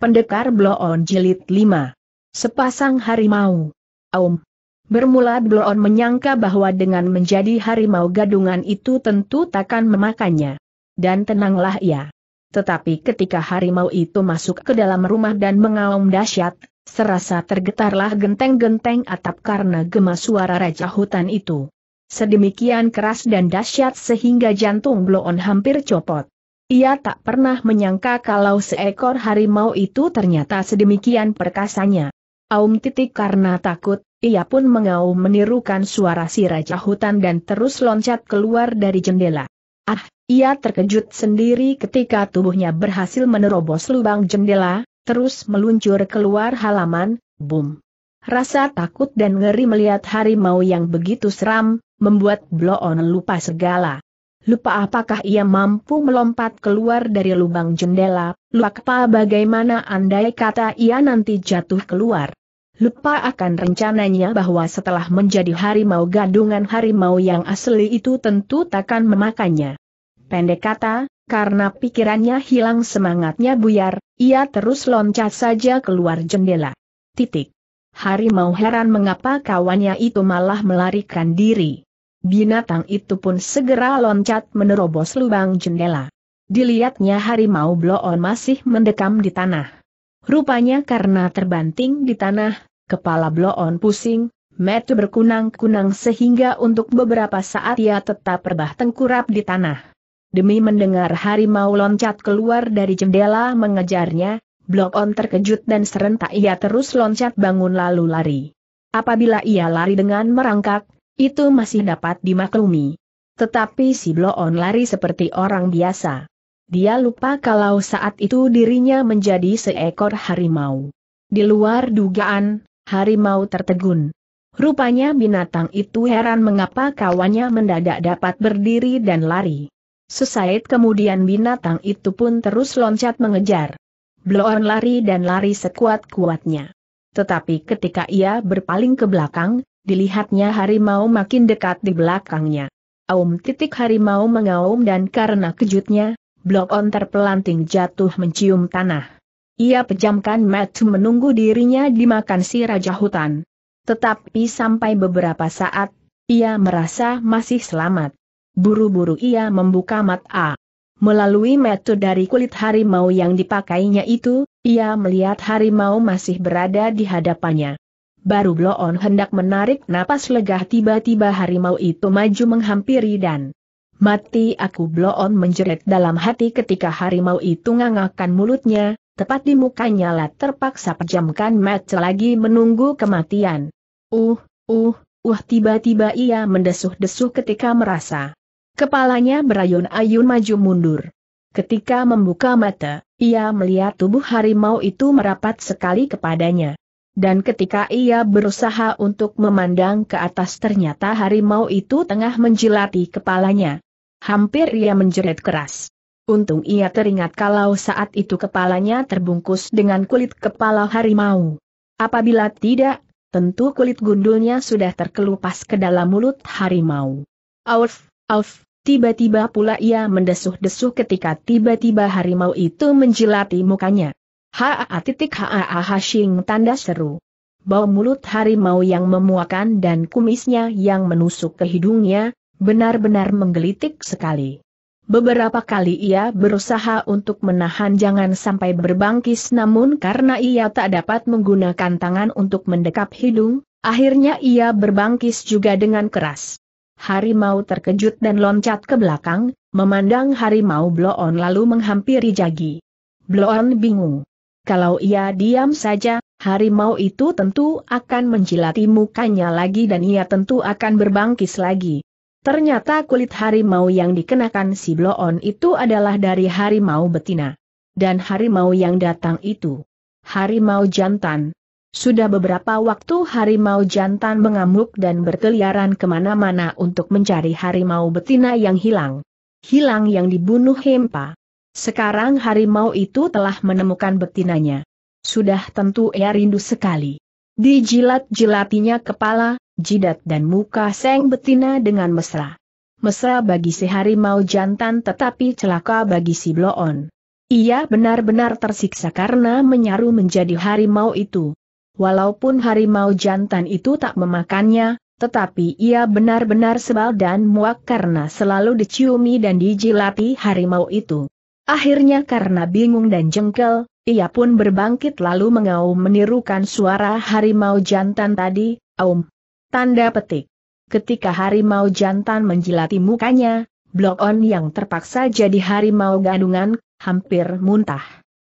Pendekar Bloon Jilid 5. Sepasang Harimau. Aum. Bermula Bloon menyangka bahwa dengan menjadi harimau gadungan itu tentu takkan memakannya. Dan tenanglah ia. Tetapi ketika harimau itu masuk ke dalam rumah dan mengaum dahsyat, serasa tergetarlah genteng-genteng atap karena gemas suara raja hutan itu. Sedemikian keras dan dahsyat sehingga jantung Bloon hampir copot. Ia tak pernah menyangka kalau seekor harimau itu ternyata sedemikian perkasanya. Aum titik karena takut, ia pun mengaum menirukan suara si raja hutan dan terus loncat keluar dari jendela. Ah, ia terkejut sendiri ketika tubuhnya berhasil menerobos lubang jendela, terus meluncur keluar halaman, Boom! Rasa takut dan ngeri melihat harimau yang begitu seram, membuat Bloon lupa segala. Lupa apakah ia mampu melompat keluar dari lubang jendela, lupa bagaimana andai kata ia nanti jatuh keluar. Lupa akan rencananya bahwa setelah menjadi harimau gadungan harimau yang asli itu tentu takkan memakannya. Pendek kata, karena pikirannya hilang semangatnya buyar, ia terus loncat saja keluar jendela. Titik. Harimau heran mengapa kawannya itu malah melarikan diri. Binatang itu pun segera loncat menerobos lubang jendela. Dilihatnya harimau bloon masih mendekam di tanah. Rupanya karena terbanting di tanah, kepala bloon pusing, metu berkunang-kunang sehingga untuk beberapa saat ia tetap rebah tengkurap di tanah. Demi mendengar harimau loncat keluar dari jendela mengejarnya, bloon terkejut dan serentak ia terus loncat bangun lalu lari. Apabila ia lari dengan merangkak, itu masih dapat dimaklumi. Tetapi si Bloon lari seperti orang biasa. Dia lupa kalau saat itu dirinya menjadi seekor harimau. Di luar dugaan, harimau tertegun. Rupanya binatang itu heran mengapa kawannya mendadak dapat berdiri dan lari. Sesaat kemudian binatang itu pun terus loncat mengejar. Bloon lari dan lari sekuat-kuatnya. Tetapi ketika ia berpaling ke belakang, dilihatnya harimau makin dekat di belakangnya. Aum titik harimau mengaum dan karena kejutnya, blok on terpelanting jatuh mencium tanah. Ia pejamkan mata menunggu dirinya dimakan si Raja Hutan. Tetapi sampai beberapa saat, ia merasa masih selamat. Buru-buru ia membuka mata. Melalui mata dari kulit harimau yang dipakainya itu, ia melihat harimau masih berada di hadapannya. Baru Bloon hendak menarik napas lega tiba-tiba harimau itu maju menghampiri dan Mati aku Bloon On menjerit dalam hati ketika harimau itu ngangakan mulutnya, tepat di mukanya lah terpaksa pejamkan mata lagi menunggu kematian. Uh, uh, uh tiba-tiba ia mendesuh-desuh ketika merasa kepalanya berayun-ayun maju mundur. Ketika membuka mata, ia melihat tubuh harimau itu merapat sekali kepadanya dan ketika ia berusaha untuk memandang ke atas ternyata harimau itu tengah menjilati kepalanya. Hampir ia menjerit keras. Untung ia teringat kalau saat itu kepalanya terbungkus dengan kulit kepala harimau. Apabila tidak, tentu kulit gundulnya sudah terkelupas ke dalam mulut harimau. Auf, auf, tiba-tiba pula ia mendesuh-desuh ketika tiba-tiba harimau itu menjilati mukanya. Haa titik haa hashing tanda seru. Bau mulut harimau yang memuakan dan kumisnya yang menusuk ke hidungnya, benar-benar menggelitik sekali. Beberapa kali ia berusaha untuk menahan jangan sampai berbangkis namun karena ia tak dapat menggunakan tangan untuk mendekap hidung, akhirnya ia berbangkis juga dengan keras. Harimau terkejut dan loncat ke belakang, memandang harimau Bloon lalu menghampiri Jagi. Bloon bingung. Kalau ia diam saja, harimau itu tentu akan menjilati mukanya lagi dan ia tentu akan berbangkis lagi. Ternyata kulit harimau yang dikenakan si Bloon itu adalah dari harimau betina. Dan harimau yang datang itu. Harimau jantan. Sudah beberapa waktu harimau jantan mengamuk dan berkeliaran kemana-mana untuk mencari harimau betina yang hilang. Hilang yang dibunuh Hempa. Sekarang harimau itu telah menemukan betinanya. Sudah tentu ia rindu sekali. Dijilat-jilatinya kepala, jidat dan muka seng betina dengan mesra. Mesra bagi si harimau jantan tetapi celaka bagi si bloon. Ia benar-benar tersiksa karena menyaru menjadi harimau itu. Walaupun harimau jantan itu tak memakannya, tetapi ia benar-benar sebal dan muak karena selalu diciumi dan dijilati harimau itu. Akhirnya karena bingung dan jengkel, ia pun berbangkit lalu mengaum menirukan suara harimau jantan tadi, aum. Tanda petik. Ketika harimau jantan menjilati mukanya, blok on yang terpaksa jadi harimau gadungan, hampir muntah.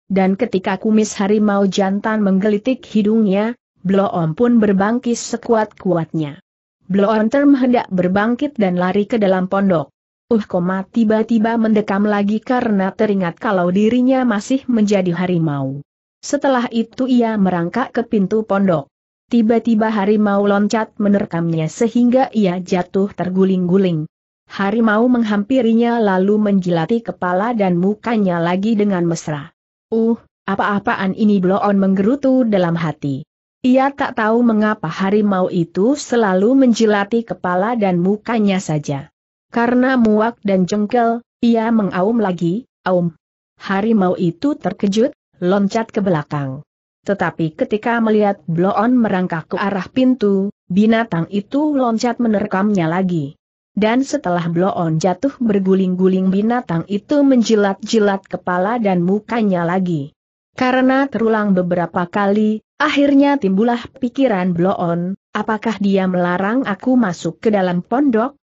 Dan ketika kumis harimau jantan menggelitik hidungnya, bloon pun berbangkit sekuat-kuatnya. Bloon on term hendak berbangkit dan lari ke dalam pondok. Uh koma tiba-tiba mendekam lagi karena teringat kalau dirinya masih menjadi harimau. Setelah itu ia merangkak ke pintu pondok. Tiba-tiba harimau loncat menerkamnya sehingga ia jatuh terguling-guling. Harimau menghampirinya lalu menjilati kepala dan mukanya lagi dengan mesra. Uh, apa-apaan ini bloon menggerutu dalam hati. Ia tak tahu mengapa harimau itu selalu menjilati kepala dan mukanya saja. Karena muak dan jengkel, ia mengaum lagi, aum. Harimau itu terkejut, loncat ke belakang. Tetapi ketika melihat Bloon merangkak ke arah pintu, binatang itu loncat menerkamnya lagi. Dan setelah Bloon jatuh berguling-guling binatang itu menjilat-jilat kepala dan mukanya lagi. Karena terulang beberapa kali, akhirnya timbullah pikiran Bloon, apakah dia melarang aku masuk ke dalam pondok,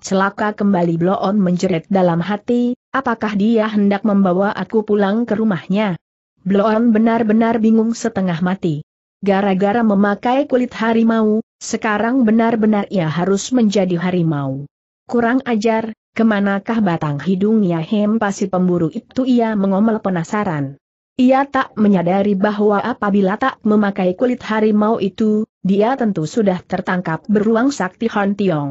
Celaka kembali Bloon menjerit dalam hati, apakah dia hendak membawa aku pulang ke rumahnya? Bloon benar-benar bingung setengah mati. Gara-gara memakai kulit harimau, sekarang benar-benar ia harus menjadi harimau. Kurang ajar, kemanakah batang hidung hidungnya pasti pemburu itu ia mengomel penasaran. Ia tak menyadari bahwa apabila tak memakai kulit harimau itu, dia tentu sudah tertangkap beruang sakti Hon Tiong.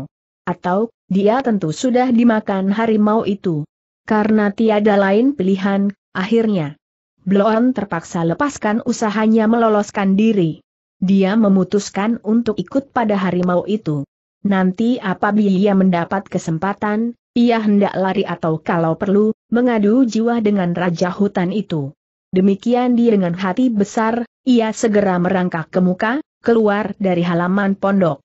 Atau dia tentu sudah dimakan harimau itu. Karena tiada lain pilihan, akhirnya. Bloon terpaksa lepaskan usahanya meloloskan diri. Dia memutuskan untuk ikut pada harimau itu. Nanti apabila ia mendapat kesempatan, ia hendak lari atau kalau perlu, mengadu jiwa dengan raja hutan itu. Demikian dia dengan hati besar, ia segera merangkak ke muka, keluar dari halaman pondok.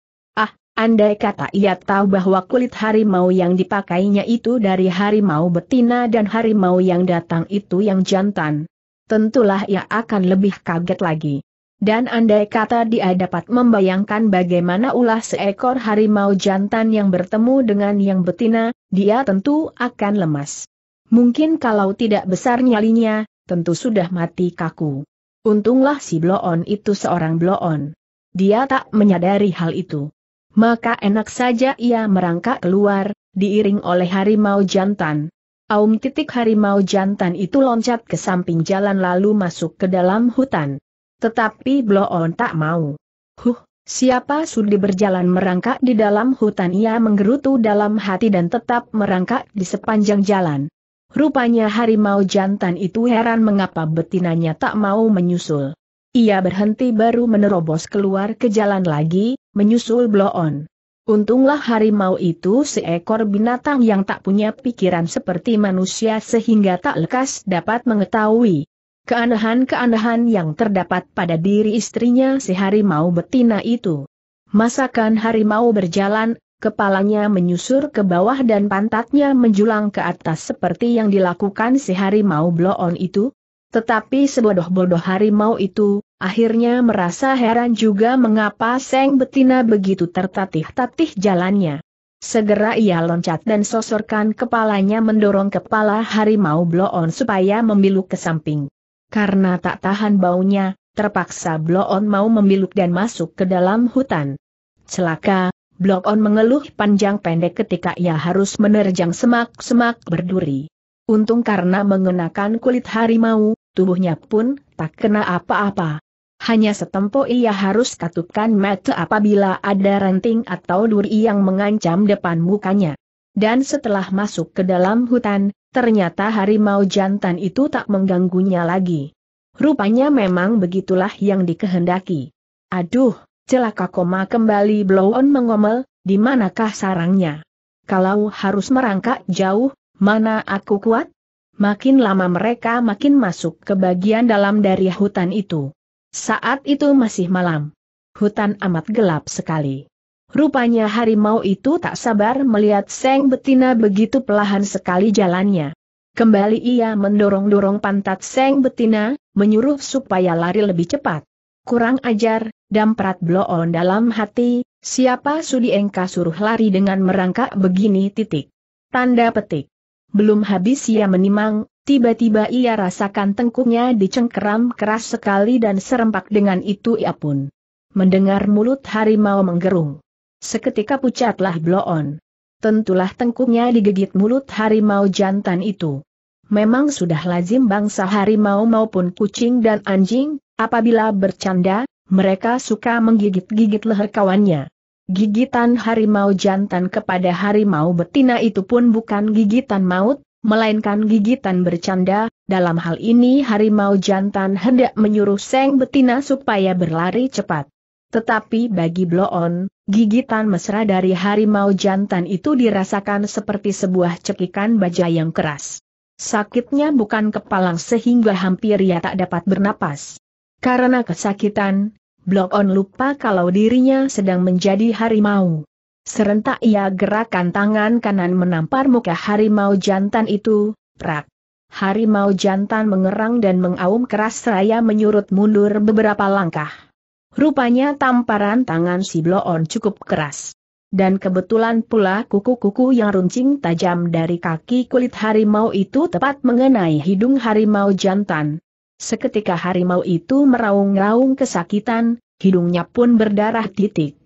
Andai kata ia tahu bahwa kulit harimau yang dipakainya itu dari harimau betina dan harimau yang datang itu yang jantan, tentulah ia akan lebih kaget lagi. Dan andai kata dia dapat membayangkan bagaimana ulah seekor harimau jantan yang bertemu dengan yang betina, dia tentu akan lemas. Mungkin kalau tidak besar nyalinya, tentu sudah mati kaku. Untunglah si bloon itu seorang bloon. Dia tak menyadari hal itu. Maka enak saja ia merangkak keluar, diiring oleh harimau jantan. Aum titik harimau jantan itu loncat ke samping jalan lalu masuk ke dalam hutan. Tetapi Bloon tak mau. Huh, siapa sudi berjalan merangkak di dalam hutan ia menggerutu dalam hati dan tetap merangkak di sepanjang jalan. Rupanya harimau jantan itu heran mengapa betinanya tak mau menyusul. Ia berhenti baru menerobos keluar ke jalan lagi, menyusul bloon. Untunglah harimau itu seekor binatang yang tak punya pikiran seperti manusia sehingga tak lekas dapat mengetahui keanehan-keanehan yang terdapat pada diri istrinya si harimau betina itu. Masakan harimau berjalan, kepalanya menyusur ke bawah dan pantatnya menjulang ke atas seperti yang dilakukan si harimau bloon itu, tetapi sebodoh-bodoh harimau itu, akhirnya merasa heran juga mengapa Seng Betina begitu tertatih-tatih jalannya. Segera ia loncat dan sosorkan kepalanya mendorong kepala harimau bloon supaya membiluk ke samping. Karena tak tahan baunya, terpaksa bloon mau membiluk dan masuk ke dalam hutan. Celaka, bloon mengeluh panjang pendek ketika ia harus menerjang semak-semak berduri. Untung karena mengenakan kulit harimau, tubuhnya pun tak kena apa-apa. Hanya setempo ia harus katupkan mata apabila ada ranting atau duri yang mengancam depan mukanya. Dan setelah masuk ke dalam hutan, ternyata harimau jantan itu tak mengganggunya lagi. Rupanya memang begitulah yang dikehendaki. Aduh, celaka koma kembali blow on mengomel, di manakah sarangnya? Kalau harus merangkak jauh, mana aku kuat? Makin lama mereka makin masuk ke bagian dalam dari hutan itu. Saat itu masih malam. Hutan amat gelap sekali. Rupanya harimau itu tak sabar melihat seng betina begitu pelahan sekali jalannya. Kembali ia mendorong-dorong pantat seng betina, menyuruh supaya lari lebih cepat. Kurang ajar, damprat bloon dalam hati, siapa sudi engka suruh lari dengan merangkak begini titik. Tanda petik. Belum habis ia menimang, tiba-tiba ia rasakan tengkuknya dicengkeram keras sekali dan serempak dengan itu ia pun mendengar mulut harimau menggerung. Seketika pucatlah bloon. Tentulah tengkuknya digigit mulut harimau jantan itu. Memang sudah lazim bangsa harimau maupun kucing dan anjing, apabila bercanda, mereka suka menggigit-gigit leher kawannya. Gigitan harimau jantan kepada harimau betina itu pun bukan gigitan maut, melainkan gigitan bercanda, dalam hal ini harimau jantan hendak menyuruh seng betina supaya berlari cepat. Tetapi bagi Bloon, gigitan mesra dari harimau jantan itu dirasakan seperti sebuah cekikan baja yang keras. Sakitnya bukan kepalang sehingga hampir ia tak dapat bernapas. Karena kesakitan, Blok On lupa kalau dirinya sedang menjadi harimau. Serentak ia gerakan tangan kanan menampar muka harimau jantan itu, prak. Harimau jantan mengerang dan mengaum keras seraya menyurut mundur beberapa langkah. Rupanya tamparan tangan si Bloon cukup keras. Dan kebetulan pula kuku-kuku yang runcing tajam dari kaki kulit harimau itu tepat mengenai hidung harimau jantan. Seketika harimau itu meraung-raung kesakitan, hidungnya pun berdarah titik.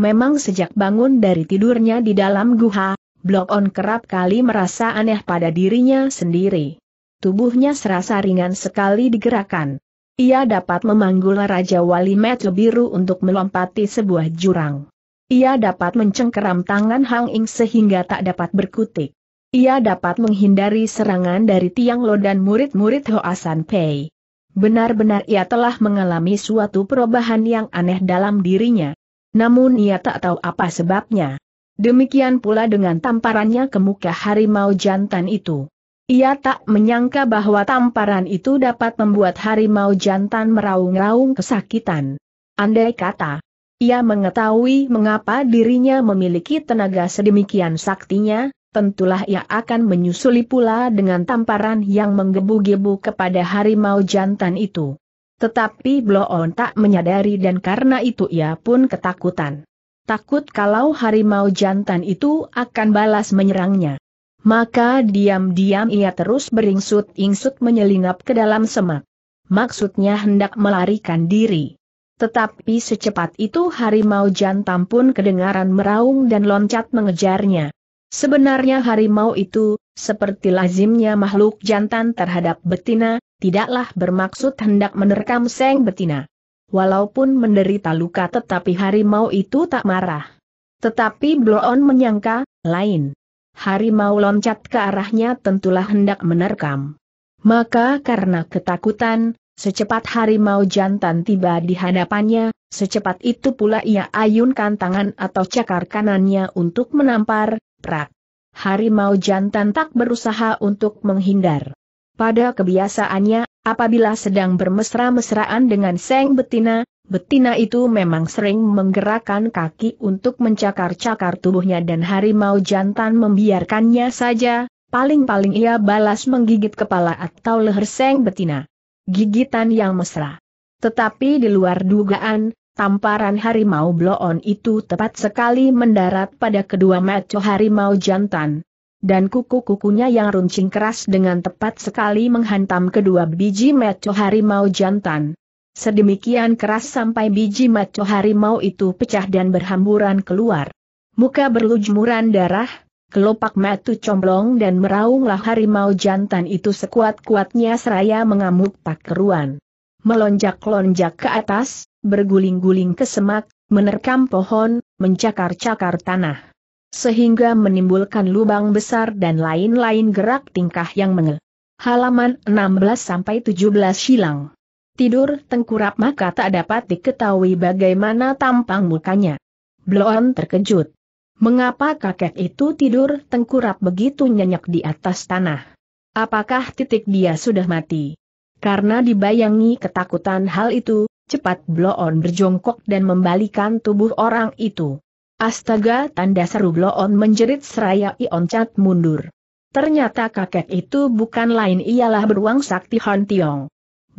Memang sejak bangun dari tidurnya di dalam guha, Blok On kerap kali merasa aneh pada dirinya sendiri. Tubuhnya serasa ringan sekali digerakkan. Ia dapat memanggul Raja Wali Metu Biru untuk melompati sebuah jurang. Ia dapat mencengkeram tangan Hang Ing sehingga tak dapat berkutik. Ia dapat menghindari serangan dari Tiang Lo dan murid-murid Hoasan Pei. Benar-benar ia telah mengalami suatu perubahan yang aneh dalam dirinya. Namun ia tak tahu apa sebabnya. Demikian pula dengan tamparannya ke muka harimau jantan itu. Ia tak menyangka bahwa tamparan itu dapat membuat harimau jantan meraung-raung kesakitan. Andai kata, ia mengetahui mengapa dirinya memiliki tenaga sedemikian saktinya, tentulah ia akan menyusuli pula dengan tamparan yang menggebu-gebu kepada harimau jantan itu. Tetapi Bloon tak menyadari dan karena itu ia pun ketakutan. Takut kalau harimau jantan itu akan balas menyerangnya. Maka diam-diam ia terus beringsut-ingsut menyelinap ke dalam semak. Maksudnya hendak melarikan diri. Tetapi secepat itu harimau jantan pun kedengaran meraung dan loncat mengejarnya. Sebenarnya harimau itu, seperti lazimnya makhluk jantan terhadap betina, tidaklah bermaksud hendak menerkam seng betina. Walaupun menderita luka tetapi harimau itu tak marah. Tetapi Bloon menyangka, lain. Harimau loncat ke arahnya tentulah hendak menerkam. Maka karena ketakutan, secepat harimau jantan tiba di hadapannya, secepat itu pula ia ayunkan tangan atau cakar kanannya untuk menampar, Prak. Harimau jantan tak berusaha untuk menghindar. Pada kebiasaannya, apabila sedang bermesra-mesraan dengan seng betina, betina itu memang sering menggerakkan kaki untuk mencakar-cakar tubuhnya dan harimau jantan membiarkannya saja, paling-paling ia balas menggigit kepala atau leher seng betina. Gigitan yang mesra. Tetapi di luar dugaan, Tamparan harimau bloon itu tepat sekali mendarat pada kedua maco harimau jantan. Dan kuku-kukunya yang runcing keras dengan tepat sekali menghantam kedua biji maco harimau jantan. Sedemikian keras sampai biji maco harimau itu pecah dan berhamburan keluar. Muka berlujumuran darah, kelopak matu comblong dan meraunglah harimau jantan itu sekuat-kuatnya seraya mengamuk tak keruan. Melonjak-lonjak ke atas, berguling-guling ke semak, menerkam pohon, mencakar-cakar tanah. Sehingga menimbulkan lubang besar dan lain-lain gerak tingkah yang mengel. Halaman 16-17 silang. Tidur tengkurap maka tak dapat diketahui bagaimana tampang mukanya. Bloon terkejut. Mengapa kakek itu tidur tengkurap begitu nyenyak di atas tanah? Apakah titik dia sudah mati? Karena dibayangi ketakutan hal itu, Cepat Bloon berjongkok dan membalikan tubuh orang itu. Astaga tanda seru Bloon menjerit seraya Ioncat mundur. Ternyata kakek itu bukan lain ialah beruang sakti Han Tiong.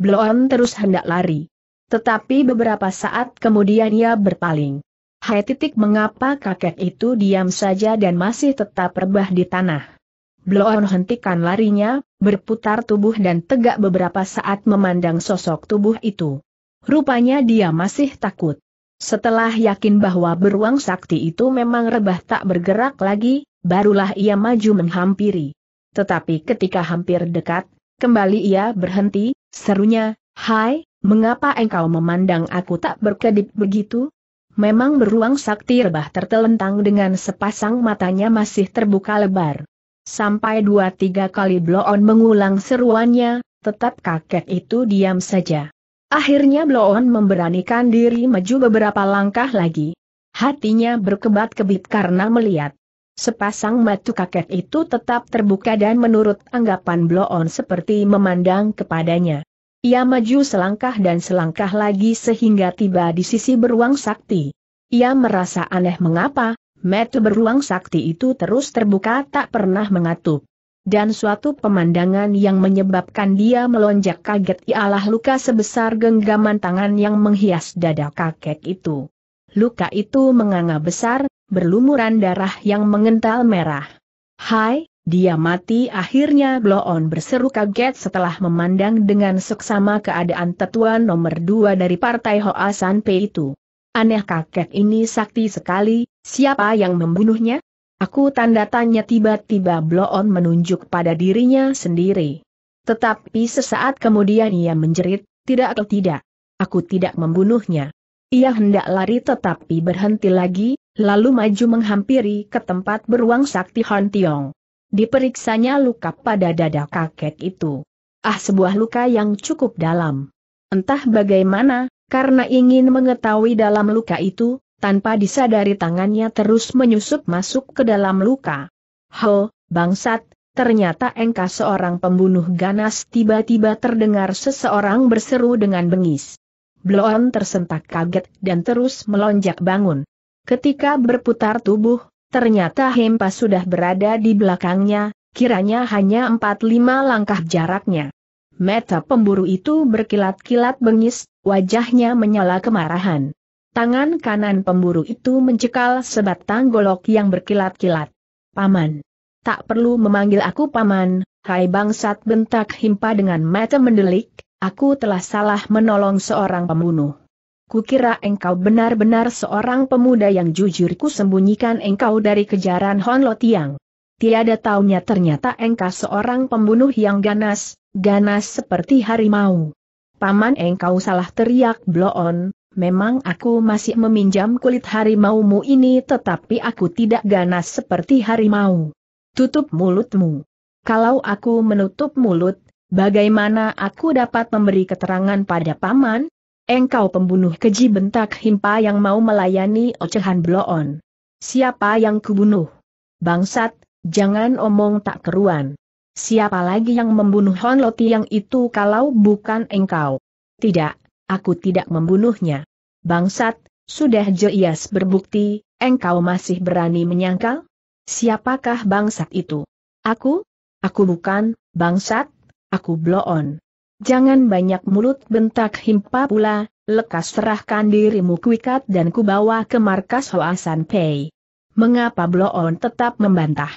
Bloon terus hendak lari. Tetapi beberapa saat kemudian ia berpaling. Hai titik mengapa kakek itu diam saja dan masih tetap rebah di tanah. Bloon hentikan larinya, berputar tubuh dan tegak beberapa saat memandang sosok tubuh itu. Rupanya dia masih takut. Setelah yakin bahwa beruang sakti itu memang rebah tak bergerak lagi, barulah ia maju menghampiri. Tetapi ketika hampir dekat, kembali ia berhenti, serunya, Hai, mengapa engkau memandang aku tak berkedip begitu? Memang beruang sakti rebah tertelentang dengan sepasang matanya masih terbuka lebar. Sampai dua tiga kali bloon mengulang seruannya, tetap kakek itu diam saja. Akhirnya Bloon memberanikan diri maju beberapa langkah lagi. Hatinya berkebat-kebit karena melihat. Sepasang mata kakek itu tetap terbuka dan menurut anggapan Bloon seperti memandang kepadanya. Ia maju selangkah dan selangkah lagi sehingga tiba di sisi beruang sakti. Ia merasa aneh mengapa, mata beruang sakti itu terus terbuka tak pernah mengatup dan suatu pemandangan yang menyebabkan dia melonjak kaget ialah luka sebesar genggaman tangan yang menghias dada kakek itu. Luka itu menganga besar, berlumuran darah yang mengental merah. Hai, dia mati akhirnya Bloon berseru kaget setelah memandang dengan seksama keadaan tetua nomor dua dari partai San P itu. Aneh kakek ini sakti sekali, siapa yang membunuhnya? Aku tanda tanya tiba-tiba Bloon menunjuk pada dirinya sendiri. Tetapi sesaat kemudian ia menjerit, tidak tidak. Aku tidak membunuhnya. Ia hendak lari tetapi berhenti lagi, lalu maju menghampiri ke tempat beruang sakti Han Tiong. Diperiksanya luka pada dada kakek itu. Ah sebuah luka yang cukup dalam. Entah bagaimana, karena ingin mengetahui dalam luka itu, tanpa disadari tangannya terus menyusup masuk ke dalam luka. Ho, bangsat, ternyata engkau seorang pembunuh ganas tiba-tiba terdengar seseorang berseru dengan bengis. Bloon tersentak kaget dan terus melonjak bangun. Ketika berputar tubuh, ternyata Hempa sudah berada di belakangnya, kiranya hanya 4-5 langkah jaraknya. Meta pemburu itu berkilat-kilat bengis, wajahnya menyala kemarahan. Tangan kanan pemburu itu mencekal sebatang golok yang berkilat-kilat. Paman. Tak perlu memanggil aku paman, hai bangsat bentak himpa dengan mata mendelik, aku telah salah menolong seorang pembunuh. Kukira engkau benar-benar seorang pemuda yang jujur ku sembunyikan engkau dari kejaran Hon Lo Tiang. Tiada taunya ternyata engkau seorang pembunuh yang ganas, ganas seperti harimau. Paman engkau salah teriak Bloon, Memang aku masih meminjam kulit harimaumu ini tetapi aku tidak ganas seperti harimau. Tutup mulutmu. Kalau aku menutup mulut, bagaimana aku dapat memberi keterangan pada paman? Engkau pembunuh keji bentak himpa yang mau melayani ocehan bloon. Siapa yang kubunuh? Bangsat, jangan omong tak keruan. Siapa lagi yang membunuh Honloti yang itu kalau bukan engkau? Tidak, Aku tidak membunuhnya. Bangsat, sudah Jeias berbukti, engkau masih berani menyangkal? Siapakah bangsat itu? Aku? Aku bukan, bangsat, aku bloon. Jangan banyak mulut bentak himpa pula, lekas serahkan dirimu kuikat dan kubawa ke markas Hoasan Pei. Mengapa bloon tetap membantah?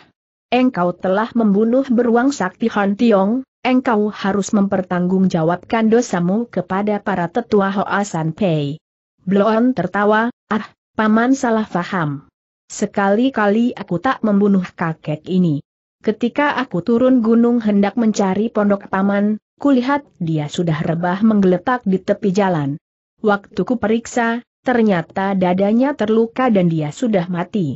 Engkau telah membunuh beruang sakti Hon Tiong, engkau harus mempertanggungjawabkan dosamu kepada para tetua Hoa San Pei. Bloon tertawa, ah, paman salah faham. Sekali-kali aku tak membunuh kakek ini. Ketika aku turun gunung hendak mencari pondok paman, kulihat dia sudah rebah menggeletak di tepi jalan. Waktu ku periksa, ternyata dadanya terluka dan dia sudah mati.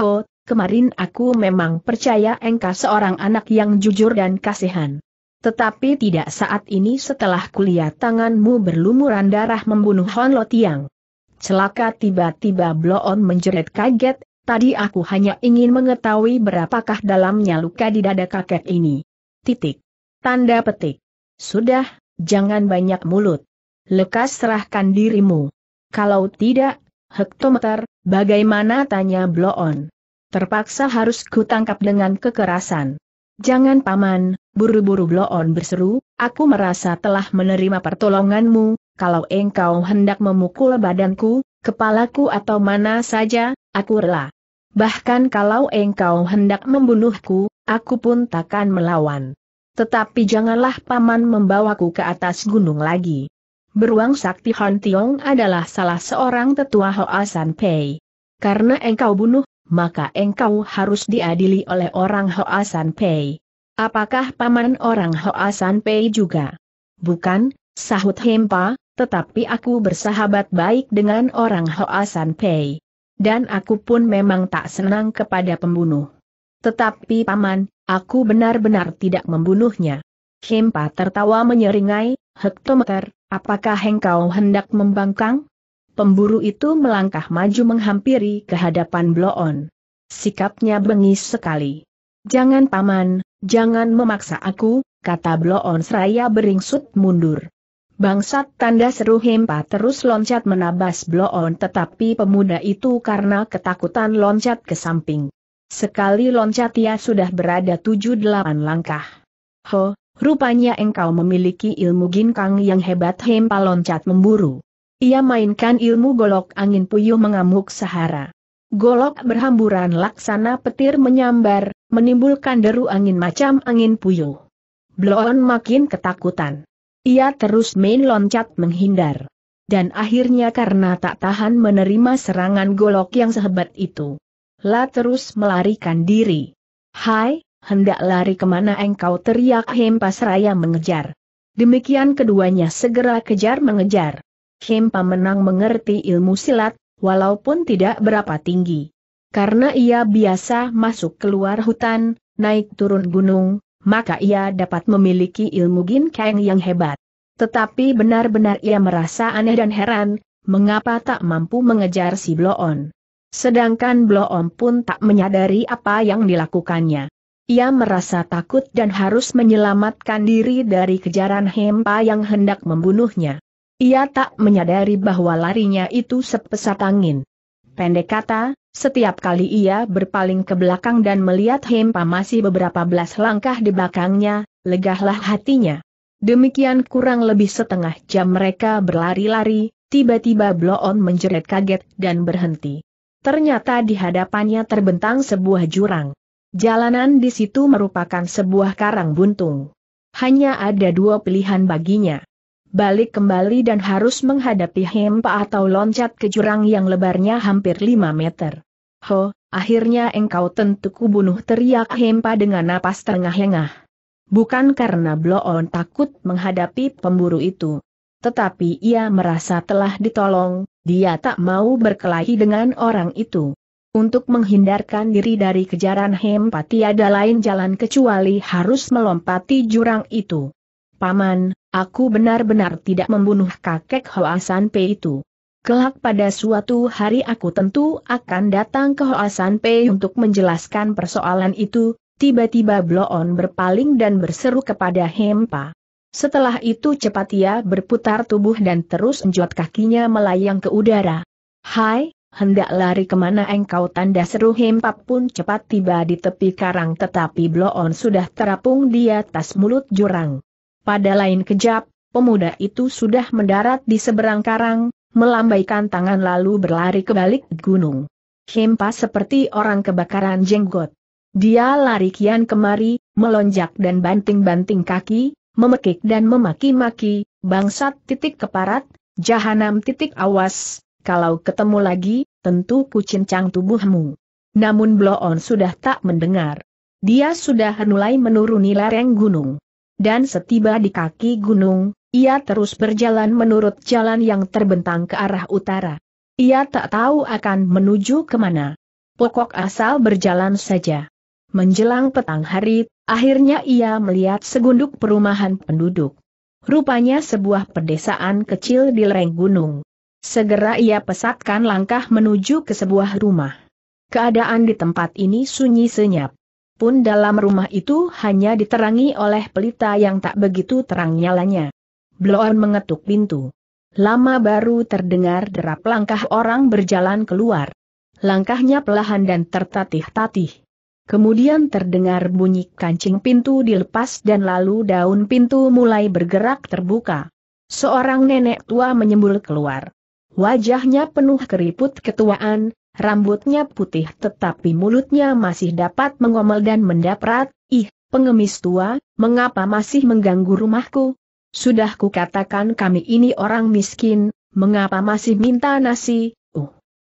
Ho, kemarin aku memang percaya engkau seorang anak yang jujur dan kasihan. Tetapi tidak saat ini setelah kulihat tanganmu berlumuran darah membunuh Hon Lo Tiang. Celaka tiba-tiba Bloon menjerit kaget, tadi aku hanya ingin mengetahui berapakah dalamnya luka di dada kakek ini. Titik. Tanda petik. Sudah, jangan banyak mulut. Lekas serahkan dirimu. Kalau tidak, hektometer, bagaimana tanya Bloon? Terpaksa harus kutangkap dengan kekerasan. Jangan paman, buru-buru Bloon berseru, aku merasa telah menerima pertolonganmu, kalau engkau hendak memukul badanku, kepalaku atau mana saja, aku rela. Bahkan kalau engkau hendak membunuhku, aku pun takkan melawan. Tetapi janganlah paman membawaku ke atas gunung lagi. Beruang Sakti Han Tiong adalah salah seorang tetua Hoa San Pei. Karena engkau bunuh maka engkau harus diadili oleh orang Hoa Pei. Apakah paman orang Hoa Pei juga? Bukan, sahut Hempa, tetapi aku bersahabat baik dengan orang Hoa Pei. Dan aku pun memang tak senang kepada pembunuh. Tetapi paman, aku benar-benar tidak membunuhnya. Hempa tertawa menyeringai, hektometer, apakah engkau hendak membangkang? pemburu itu melangkah maju menghampiri ke hadapan Bloon. Sikapnya bengis sekali. Jangan paman, jangan memaksa aku, kata Bloon seraya beringsut mundur. Bangsat tanda seru Hempa terus loncat menabas Bloon tetapi pemuda itu karena ketakutan loncat ke samping. Sekali loncat ia sudah berada tujuh delapan langkah. Ho, rupanya engkau memiliki ilmu ginkang yang hebat Hempa loncat memburu. Ia mainkan ilmu golok angin puyuh mengamuk sahara. Golok berhamburan laksana petir menyambar, menimbulkan deru angin macam angin puyuh. Bloon makin ketakutan. Ia terus main loncat menghindar. Dan akhirnya karena tak tahan menerima serangan golok yang sehebat itu. La terus melarikan diri. Hai, hendak lari kemana engkau teriak hempas raya mengejar. Demikian keduanya segera kejar mengejar. Kim Pamenang mengerti ilmu silat, walaupun tidak berapa tinggi. Karena ia biasa masuk keluar hutan, naik turun gunung, maka ia dapat memiliki ilmu ginkeng yang hebat. Tetapi benar-benar ia merasa aneh dan heran, mengapa tak mampu mengejar si Bloon. Sedangkan Bloon pun tak menyadari apa yang dilakukannya. Ia merasa takut dan harus menyelamatkan diri dari kejaran Hempa yang hendak membunuhnya. Ia tak menyadari bahwa larinya itu sepesat angin. Pendek kata, setiap kali ia berpaling ke belakang dan melihat Hempa masih beberapa belas langkah di belakangnya, legahlah hatinya. Demikian kurang lebih setengah jam mereka berlari-lari, tiba-tiba Bloon menjerit kaget dan berhenti. Ternyata di hadapannya terbentang sebuah jurang. Jalanan di situ merupakan sebuah karang buntung. Hanya ada dua pilihan baginya balik kembali dan harus menghadapi hempa atau loncat ke jurang yang lebarnya hampir 5 meter. Ho, akhirnya engkau tentu kubunuh teriak hempa dengan napas tengah-tengah. Bukan karena Bloon takut menghadapi pemburu itu. Tetapi ia merasa telah ditolong, dia tak mau berkelahi dengan orang itu. Untuk menghindarkan diri dari kejaran hempa tiada lain jalan kecuali harus melompati jurang itu. Paman, aku benar-benar tidak membunuh kakek Hoasan P itu. Kelak pada suatu hari aku tentu akan datang ke Hoasan P untuk menjelaskan persoalan itu, tiba-tiba Bloon berpaling dan berseru kepada Hempa. Setelah itu cepat ia berputar tubuh dan terus enjot kakinya melayang ke udara. Hai, hendak lari kemana engkau tanda seru Hempa pun cepat tiba di tepi karang tetapi Bloon sudah terapung di atas mulut jurang. Pada lain kejap, pemuda itu sudah mendarat di seberang karang, melambaikan tangan lalu berlari ke balik gunung. Hempa seperti orang kebakaran jenggot. Dia lari kian kemari, melonjak dan banting-banting kaki, memekik dan memaki-maki, bangsat titik keparat, jahanam titik awas, kalau ketemu lagi, tentu ku cincang tubuhmu. Namun Bloon sudah tak mendengar. Dia sudah mulai menuruni lereng gunung dan setiba di kaki gunung, ia terus berjalan menurut jalan yang terbentang ke arah utara. Ia tak tahu akan menuju kemana. Pokok asal berjalan saja. Menjelang petang hari, akhirnya ia melihat segunduk perumahan penduduk. Rupanya sebuah pedesaan kecil di lereng gunung. Segera ia pesatkan langkah menuju ke sebuah rumah. Keadaan di tempat ini sunyi senyap pun dalam rumah itu hanya diterangi oleh pelita yang tak begitu terang nyalanya. Bloon mengetuk pintu. Lama baru terdengar derap langkah orang berjalan keluar. Langkahnya pelahan dan tertatih-tatih. Kemudian terdengar bunyi kancing pintu dilepas dan lalu daun pintu mulai bergerak terbuka. Seorang nenek tua menyembul keluar. Wajahnya penuh keriput ketuaan, rambutnya putih tetapi mulutnya masih dapat mengomel dan mendaprat, ih, pengemis tua, mengapa masih mengganggu rumahku? Sudah kukatakan kami ini orang miskin, mengapa masih minta nasi, uh.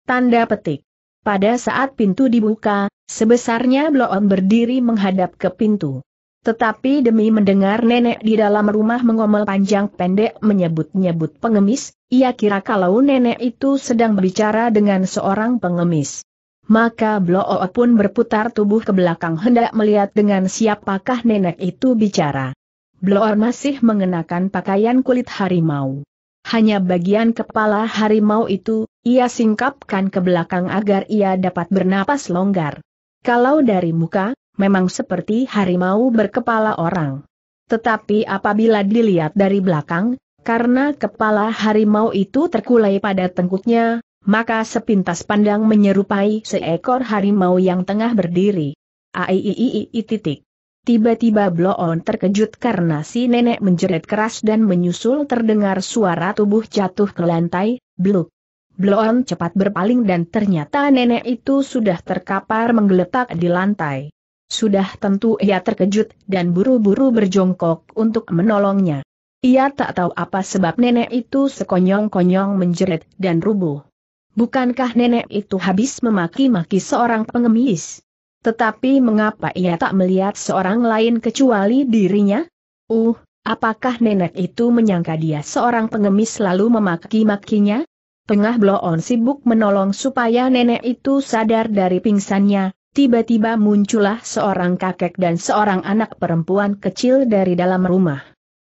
Tanda petik. Pada saat pintu dibuka, sebesarnya Bloon berdiri menghadap ke pintu. Tetapi demi mendengar nenek di dalam rumah mengomel panjang pendek menyebut-nyebut pengemis, ia kira kalau nenek itu sedang berbicara dengan seorang pengemis. Maka Bloo pun berputar tubuh ke belakang hendak melihat dengan siapakah nenek itu bicara. Bloo masih mengenakan pakaian kulit harimau. Hanya bagian kepala harimau itu, ia singkapkan ke belakang agar ia dapat bernapas longgar. Kalau dari muka, memang seperti harimau berkepala orang. Tetapi apabila dilihat dari belakang, karena kepala harimau itu terkulai pada tengkuknya, maka sepintas pandang menyerupai seekor harimau yang tengah berdiri. Aiiii titik. Tiba-tiba Bloon terkejut karena si nenek menjerit keras dan menyusul terdengar suara tubuh jatuh ke lantai, bluk. Bloon cepat berpaling dan ternyata nenek itu sudah terkapar menggeletak di lantai. Sudah tentu ia terkejut dan buru-buru berjongkok untuk menolongnya. Ia tak tahu apa sebab nenek itu sekonyong-konyong menjerit dan rubuh. Bukankah nenek itu habis memaki-maki seorang pengemis? Tetapi mengapa ia tak melihat seorang lain kecuali dirinya? Uh, apakah nenek itu menyangka dia seorang pengemis lalu memaki-makinya? Tengah bloon sibuk menolong supaya nenek itu sadar dari pingsannya, tiba-tiba muncullah seorang kakek dan seorang anak perempuan kecil dari dalam rumah.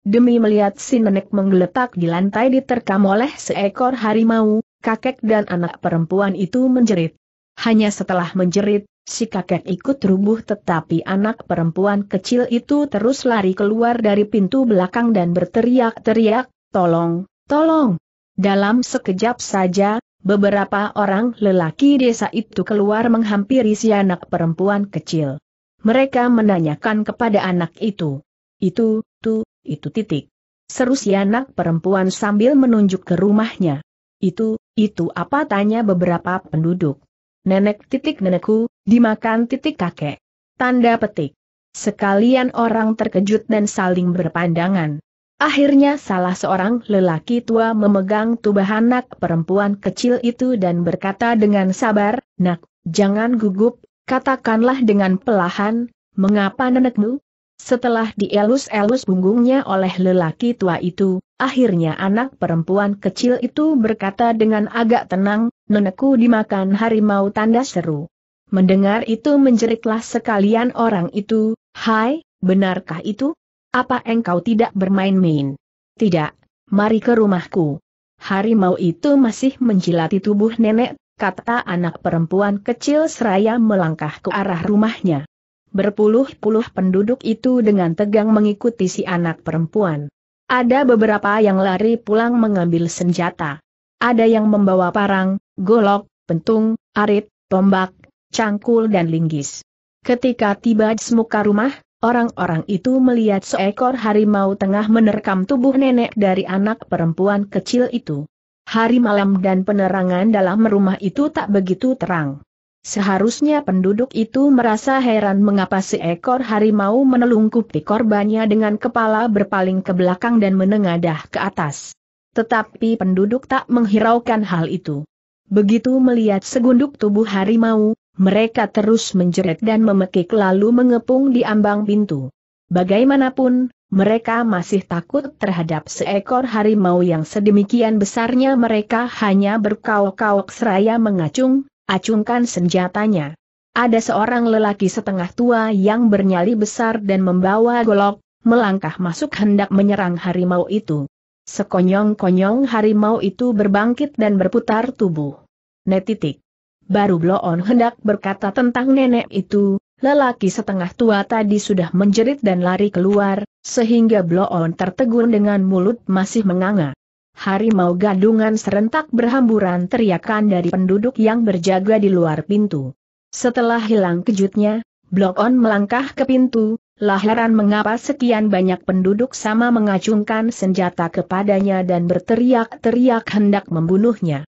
Demi melihat si nenek menggeletak di lantai diterkam oleh seekor harimau, kakek dan anak perempuan itu menjerit. Hanya setelah menjerit, si kakek ikut rubuh tetapi anak perempuan kecil itu terus lari keluar dari pintu belakang dan berteriak-teriak, tolong, tolong. Dalam sekejap saja, beberapa orang lelaki desa itu keluar menghampiri si anak perempuan kecil. Mereka menanyakan kepada anak itu. Itu, tu, itu titik. Seru si anak perempuan sambil menunjuk ke rumahnya. Itu, itu apa tanya beberapa penduduk. Nenek titik nenekku, dimakan titik kakek. Tanda petik. Sekalian orang terkejut dan saling berpandangan. Akhirnya salah seorang lelaki tua memegang tubuh anak perempuan kecil itu dan berkata dengan sabar, Nak, jangan gugup, katakanlah dengan pelahan, mengapa nenekmu? Setelah dielus-elus punggungnya oleh lelaki tua itu, akhirnya anak perempuan kecil itu berkata dengan agak tenang, nenekku dimakan harimau tanda seru. Mendengar itu menjeritlah sekalian orang itu, hai, benarkah itu? Apa engkau tidak bermain-main? Tidak, mari ke rumahku. Harimau itu masih menjilati tubuh nenek, kata anak perempuan kecil seraya melangkah ke arah rumahnya. Berpuluh-puluh penduduk itu dengan tegang mengikuti si anak perempuan. Ada beberapa yang lari pulang mengambil senjata. Ada yang membawa parang, golok, pentung, arit, tombak, cangkul dan linggis. Ketika tiba di semuka rumah, Orang-orang itu melihat seekor harimau tengah menerkam tubuh nenek dari anak perempuan kecil itu. Hari malam dan penerangan dalam rumah itu tak begitu terang. Seharusnya penduduk itu merasa heran mengapa seekor harimau menelungkupi korbannya dengan kepala berpaling ke belakang dan menengadah ke atas. Tetapi penduduk tak menghiraukan hal itu. Begitu melihat segunduk tubuh harimau, mereka terus menjerit dan memekik lalu mengepung di ambang pintu. Bagaimanapun, mereka masih takut terhadap seekor harimau yang sedemikian besarnya mereka hanya berkauk-kauk seraya mengacung, acungkan senjatanya. Ada seorang lelaki setengah tua yang bernyali besar dan membawa golok, melangkah masuk hendak menyerang harimau itu. Sekonyong-konyong harimau itu berbangkit dan berputar tubuh. Netitik. Baru Bloon hendak berkata tentang nenek itu, lelaki setengah tua tadi sudah menjerit dan lari keluar, sehingga Bloon tertegun dengan mulut masih menganga. Harimau gadungan serentak berhamburan teriakan dari penduduk yang berjaga di luar pintu. Setelah hilang kejutnya, Bloon melangkah ke pintu, lah mengapa sekian banyak penduduk sama mengacungkan senjata kepadanya dan berteriak-teriak hendak membunuhnya.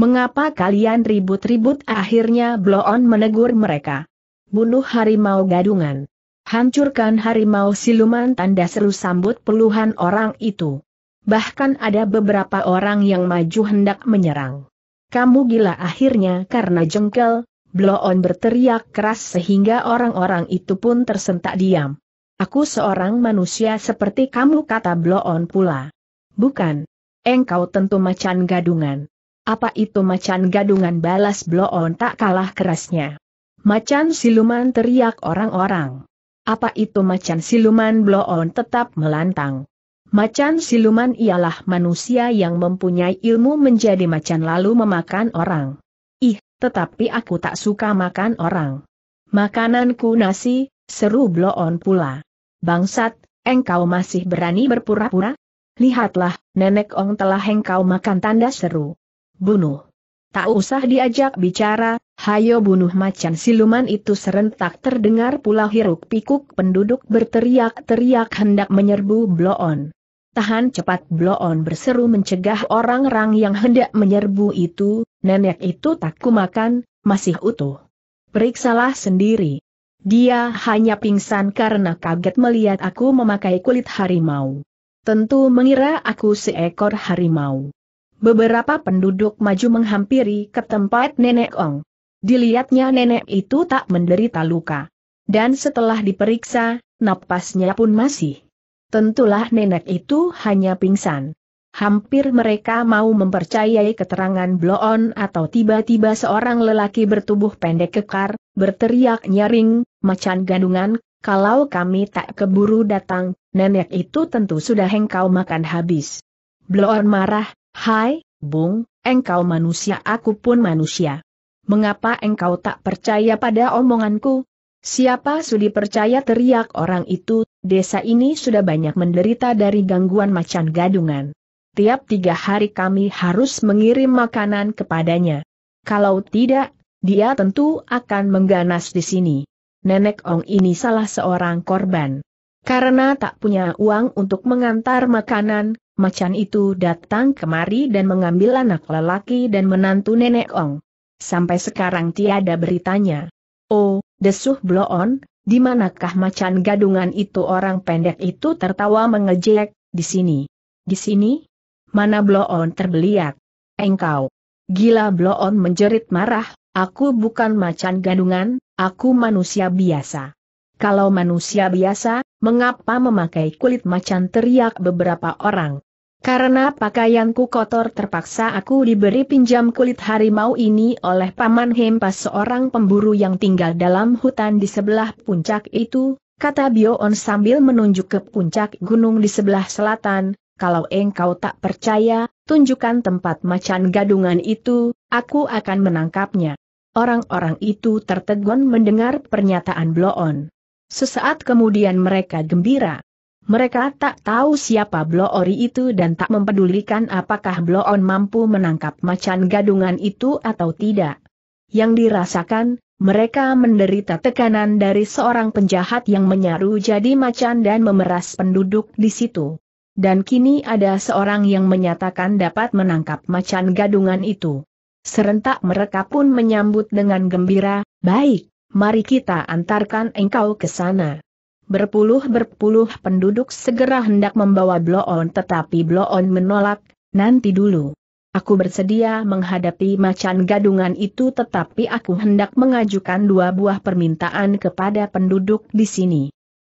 Mengapa kalian ribut-ribut akhirnya Bloon menegur mereka? Bunuh harimau gadungan. Hancurkan harimau siluman tanda seru sambut puluhan orang itu. Bahkan ada beberapa orang yang maju hendak menyerang. Kamu gila akhirnya karena jengkel, Bloon berteriak keras sehingga orang-orang itu pun tersentak diam. Aku seorang manusia seperti kamu kata Bloon pula. Bukan. Engkau tentu macan gadungan apa itu macan gadungan balas bloon tak kalah kerasnya. Macan siluman teriak orang-orang. Apa itu macan siluman bloon tetap melantang. Macan siluman ialah manusia yang mempunyai ilmu menjadi macan lalu memakan orang. Ih, tetapi aku tak suka makan orang. Makananku nasi, seru bloon pula. Bangsat, engkau masih berani berpura-pura? Lihatlah, nenek ong telah engkau makan tanda seru bunuh. Tak usah diajak bicara, hayo bunuh macan siluman itu serentak terdengar pula hiruk pikuk penduduk berteriak-teriak hendak menyerbu bloon. Tahan cepat bloon berseru mencegah orang-orang yang hendak menyerbu itu, nenek itu tak kumakan, masih utuh. Periksalah sendiri. Dia hanya pingsan karena kaget melihat aku memakai kulit harimau. Tentu mengira aku seekor harimau beberapa penduduk maju menghampiri ke tempat Nenek Ong. Dilihatnya nenek itu tak menderita luka. Dan setelah diperiksa, napasnya pun masih. Tentulah nenek itu hanya pingsan. Hampir mereka mau mempercayai keterangan bloon atau tiba-tiba seorang lelaki bertubuh pendek kekar, berteriak nyaring, macan gandungan, kalau kami tak keburu datang, nenek itu tentu sudah hengkau makan habis. Bloon marah, Hai, Bung, engkau manusia aku pun manusia. Mengapa engkau tak percaya pada omonganku? Siapa sudi percaya teriak orang itu, desa ini sudah banyak menderita dari gangguan macan gadungan. Tiap tiga hari kami harus mengirim makanan kepadanya. Kalau tidak, dia tentu akan mengganas di sini. Nenek Ong ini salah seorang korban. Karena tak punya uang untuk mengantar makanan, macan itu datang kemari dan mengambil anak lelaki dan menantu nenek Ong. Sampai sekarang tiada beritanya. Oh, desuh bloon, di manakah macan gadungan itu orang pendek itu tertawa mengejek, di sini. Di sini? Mana bloon terbeliak? Engkau. Gila bloon menjerit marah, aku bukan macan gadungan, aku manusia biasa. Kalau manusia biasa, mengapa memakai kulit macan teriak beberapa orang? Karena pakaianku kotor terpaksa aku diberi pinjam kulit harimau ini oleh Paman Hempas seorang pemburu yang tinggal dalam hutan di sebelah puncak itu, kata Bioon sambil menunjuk ke puncak gunung di sebelah selatan, kalau engkau tak percaya, tunjukkan tempat macan gadungan itu, aku akan menangkapnya. Orang-orang itu tertegun mendengar pernyataan Bloon. Sesaat kemudian mereka gembira. Mereka tak tahu siapa Ori itu dan tak mempedulikan apakah On mampu menangkap macan gadungan itu atau tidak. Yang dirasakan, mereka menderita tekanan dari seorang penjahat yang menyaru jadi macan dan memeras penduduk di situ. Dan kini ada seorang yang menyatakan dapat menangkap macan gadungan itu. Serentak mereka pun menyambut dengan gembira, baik, mari kita antarkan engkau ke sana berpuluh-berpuluh penduduk segera hendak membawa Bloon tetapi Bloon menolak, nanti dulu. Aku bersedia menghadapi macan gadungan itu tetapi aku hendak mengajukan dua buah permintaan kepada penduduk di sini.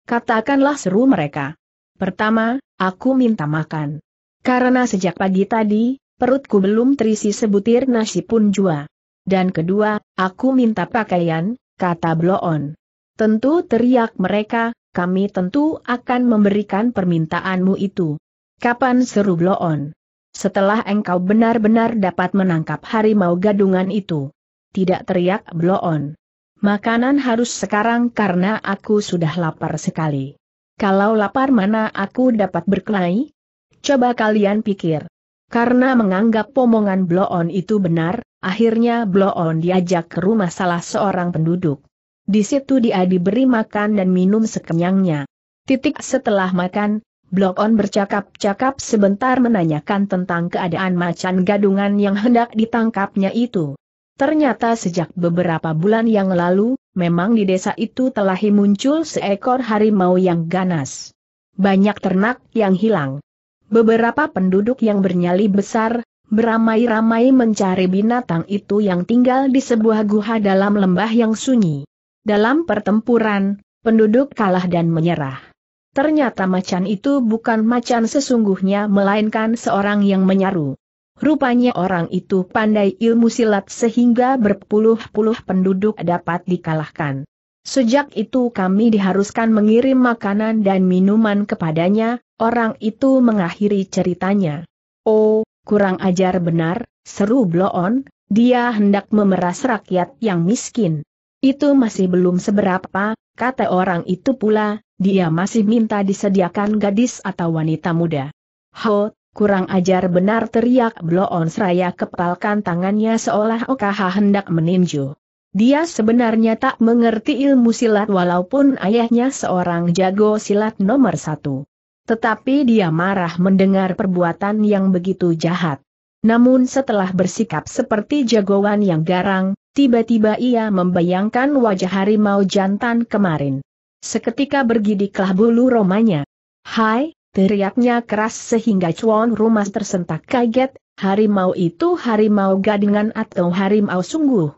Katakanlah seru mereka. Pertama, aku minta makan. Karena sejak pagi tadi, perutku belum terisi sebutir nasi pun jua. Dan kedua, aku minta pakaian, kata Bloon. Tentu teriak mereka, kami tentu akan memberikan permintaanmu itu. Kapan seru Bloon? Setelah engkau benar-benar dapat menangkap harimau gadungan itu. Tidak teriak Bloon. Makanan harus sekarang karena aku sudah lapar sekali. Kalau lapar mana aku dapat berkelahi? Coba kalian pikir. Karena menganggap pomongan Bloon itu benar, akhirnya Bloon diajak ke rumah salah seorang penduduk. Di situ dia diberi makan dan minum sekenyangnya. Titik setelah makan, Blok On bercakap-cakap sebentar menanyakan tentang keadaan macan gadungan yang hendak ditangkapnya itu. Ternyata sejak beberapa bulan yang lalu, memang di desa itu telah muncul seekor harimau yang ganas. Banyak ternak yang hilang. Beberapa penduduk yang bernyali besar, beramai-ramai mencari binatang itu yang tinggal di sebuah guha dalam lembah yang sunyi. Dalam pertempuran, penduduk kalah dan menyerah. Ternyata macan itu bukan macan sesungguhnya melainkan seorang yang menyaru. Rupanya orang itu pandai ilmu silat sehingga berpuluh-puluh penduduk dapat dikalahkan. Sejak itu kami diharuskan mengirim makanan dan minuman kepadanya, orang itu mengakhiri ceritanya. Oh, kurang ajar benar, seru Bloon, dia hendak memeras rakyat yang miskin. Itu masih belum seberapa, kata orang itu pula, dia masih minta disediakan gadis atau wanita muda. Ho, kurang ajar benar teriak Bloon Seraya kepalkan tangannya seolah OKH hendak meninju. Dia sebenarnya tak mengerti ilmu silat walaupun ayahnya seorang jago silat nomor satu. Tetapi dia marah mendengar perbuatan yang begitu jahat. Namun setelah bersikap seperti jagoan yang garang, tiba-tiba ia membayangkan wajah harimau jantan kemarin. Seketika bergidiklah bulu romanya. Hai, teriaknya keras sehingga cuan rumah tersentak kaget, harimau itu harimau gadungan atau harimau sungguh.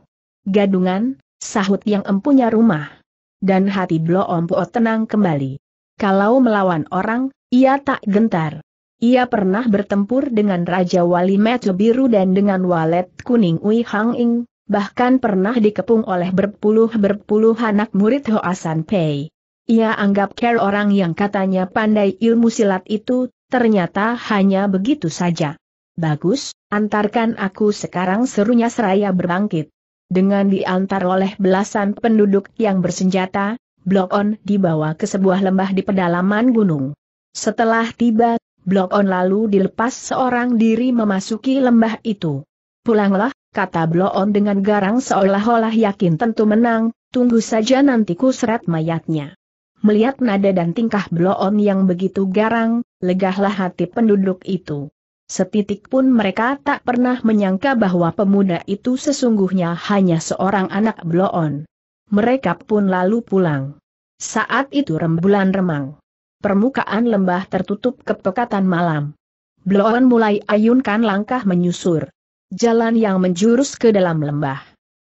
Gadungan, sahut yang empunya rumah. Dan hati Bloompo tenang kembali. Kalau melawan orang, ia tak gentar. Ia pernah bertempur dengan Raja Wali Metu Biru dan dengan Walet Kuning Ui Hang Ing, bahkan pernah dikepung oleh berpuluh-berpuluh anak murid Hoasan Pei. Ia anggap care orang yang katanya pandai ilmu silat itu, ternyata hanya begitu saja. Bagus, antarkan aku sekarang serunya seraya berbangkit. Dengan diantar oleh belasan penduduk yang bersenjata, Blok On dibawa ke sebuah lembah di pedalaman gunung. Setelah tiba, Blok On lalu dilepas seorang diri memasuki lembah itu. Pulanglah, kata Blok On dengan garang seolah-olah yakin tentu menang, tunggu saja nanti ku seret mayatnya. Melihat nada dan tingkah Blok On yang begitu garang, legahlah hati penduduk itu. Setitik pun mereka tak pernah menyangka bahwa pemuda itu sesungguhnya hanya seorang anak Blok On. Mereka pun lalu pulang. Saat itu rembulan remang permukaan lembah tertutup kepekatan malam. Bloon mulai ayunkan langkah menyusur. Jalan yang menjurus ke dalam lembah.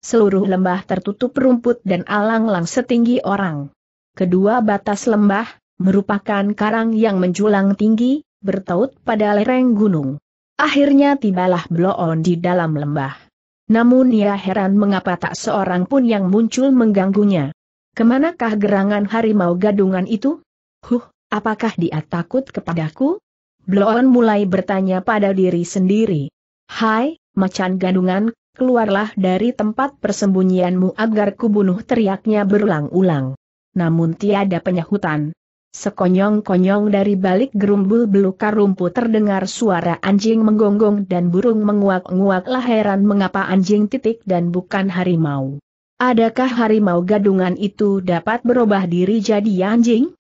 Seluruh lembah tertutup rumput dan alang-lang setinggi orang. Kedua batas lembah, merupakan karang yang menjulang tinggi, bertaut pada lereng gunung. Akhirnya tibalah Bloon di dalam lembah. Namun ia heran mengapa tak seorang pun yang muncul mengganggunya. Kemanakah gerangan harimau gadungan itu? Huh, Apakah dia takut kepadaku? Bloon mulai bertanya pada diri sendiri. Hai, macan gadungan, keluarlah dari tempat persembunyianmu agar kubunuh teriaknya berulang-ulang. Namun tiada penyahutan. Sekonyong-konyong dari balik gerumbul belukar rumput terdengar suara anjing menggonggong dan burung menguak nguak heran mengapa anjing titik dan bukan harimau. Adakah harimau gadungan itu dapat berubah diri jadi anjing?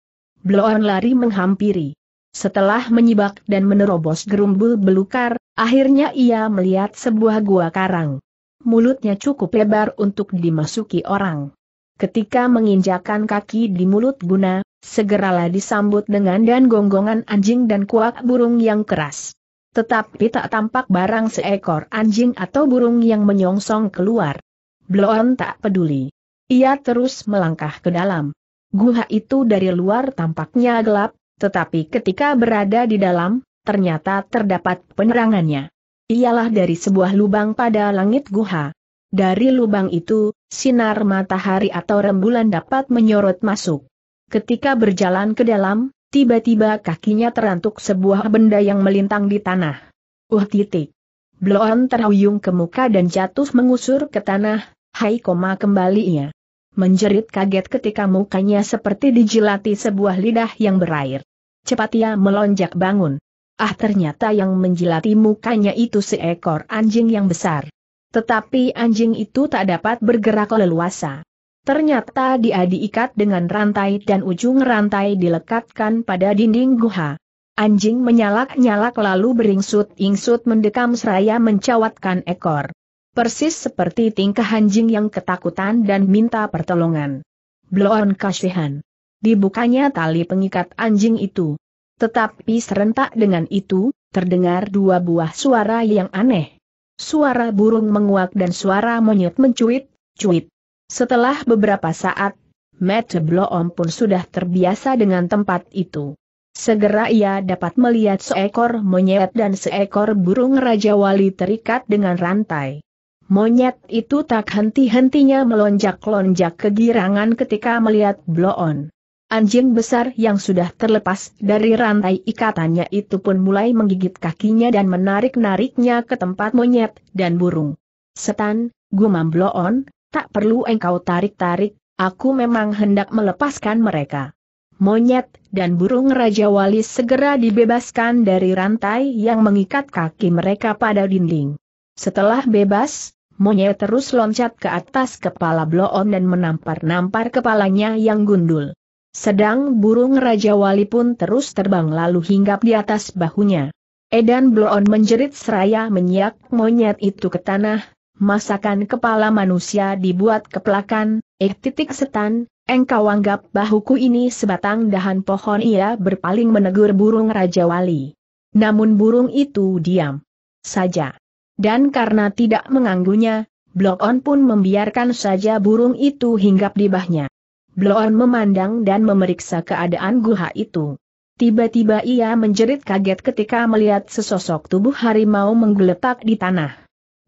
Bloon lari menghampiri. Setelah menyibak dan menerobos gerumbul belukar, akhirnya ia melihat sebuah gua karang. Mulutnya cukup lebar untuk dimasuki orang. Ketika menginjakan kaki di mulut guna, segeralah disambut dengan dan gonggongan anjing dan kuak burung yang keras. Tetapi tak tampak barang seekor anjing atau burung yang menyongsong keluar. Bloon tak peduli. Ia terus melangkah ke dalam. Guha itu dari luar tampaknya gelap, tetapi ketika berada di dalam, ternyata terdapat penerangannya. Ialah dari sebuah lubang pada langit guha. Dari lubang itu, sinar matahari atau rembulan dapat menyorot masuk. Ketika berjalan ke dalam, tiba-tiba kakinya terantuk sebuah benda yang melintang di tanah. Uh titik. Bloon terhuyung ke muka dan jatuh mengusur ke tanah, hai koma kembali ia menjerit kaget ketika mukanya seperti dijilati sebuah lidah yang berair. Cepat ia melonjak bangun. Ah ternyata yang menjilati mukanya itu seekor anjing yang besar. Tetapi anjing itu tak dapat bergerak leluasa. Ternyata dia diikat dengan rantai dan ujung rantai dilekatkan pada dinding guha. Anjing menyalak-nyalak lalu beringsut-ingsut mendekam seraya mencawatkan ekor persis seperti tingkah anjing yang ketakutan dan minta pertolongan. Bloon kasihan. Dibukanya tali pengikat anjing itu. Tetapi serentak dengan itu, terdengar dua buah suara yang aneh. Suara burung menguak dan suara monyet mencuit, cuit. Setelah beberapa saat, Matt Bloom pun sudah terbiasa dengan tempat itu. Segera ia dapat melihat seekor monyet dan seekor burung Raja Wali terikat dengan rantai. Monyet itu tak henti-hentinya melonjak-lonjak kegirangan ketika melihat bloon. Anjing besar yang sudah terlepas dari rantai ikatannya itu pun mulai menggigit kakinya dan menarik-nariknya ke tempat monyet dan burung. Setan, gumam bloon, tak perlu engkau tarik-tarik, aku memang hendak melepaskan mereka. Monyet dan burung Raja Wali segera dibebaskan dari rantai yang mengikat kaki mereka pada dinding. Setelah bebas, Monyet terus loncat ke atas kepala Bloon dan menampar-nampar kepalanya yang gundul. Sedang burung Raja Wali pun terus terbang lalu hinggap di atas bahunya. Edan Bloon menjerit seraya menyiak monyet itu ke tanah, masakan kepala manusia dibuat keplakan, Eh titik setan, engkau anggap bahuku ini sebatang dahan pohon ia berpaling menegur burung Raja Wali. Namun burung itu diam saja. Dan karena tidak menganggunya, Blok On pun membiarkan saja burung itu hinggap di bahnya. Blok On memandang dan memeriksa keadaan guha itu. Tiba-tiba ia menjerit kaget ketika melihat sesosok tubuh harimau menggeletak di tanah.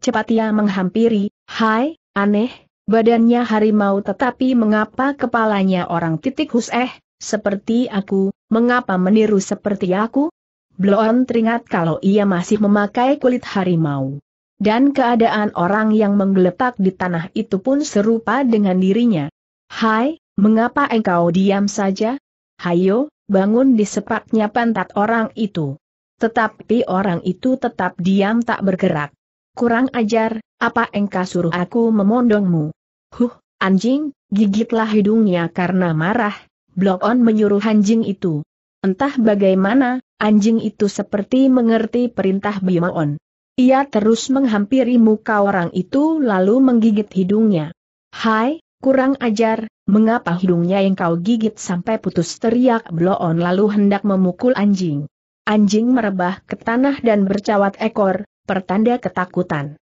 Cepat ia menghampiri, hai, aneh, badannya harimau tetapi mengapa kepalanya orang titik hus eh, seperti aku, mengapa meniru seperti aku? Bloon teringat kalau ia masih memakai kulit harimau. Dan keadaan orang yang menggeletak di tanah itu pun serupa dengan dirinya. Hai, mengapa engkau diam saja? Hayo, bangun di sepaknya pantat orang itu. Tetapi orang itu tetap diam tak bergerak. Kurang ajar, apa engkau suruh aku memondongmu? Huh, anjing, gigitlah hidungnya karena marah, Blok On menyuruh anjing itu. Entah bagaimana, Anjing itu seperti mengerti perintah Bimaon. Ia terus menghampiri muka orang itu lalu menggigit hidungnya. Hai, kurang ajar, mengapa hidungnya yang kau gigit sampai putus teriak Bloon lalu hendak memukul anjing. Anjing merebah ke tanah dan bercawat ekor, pertanda ketakutan.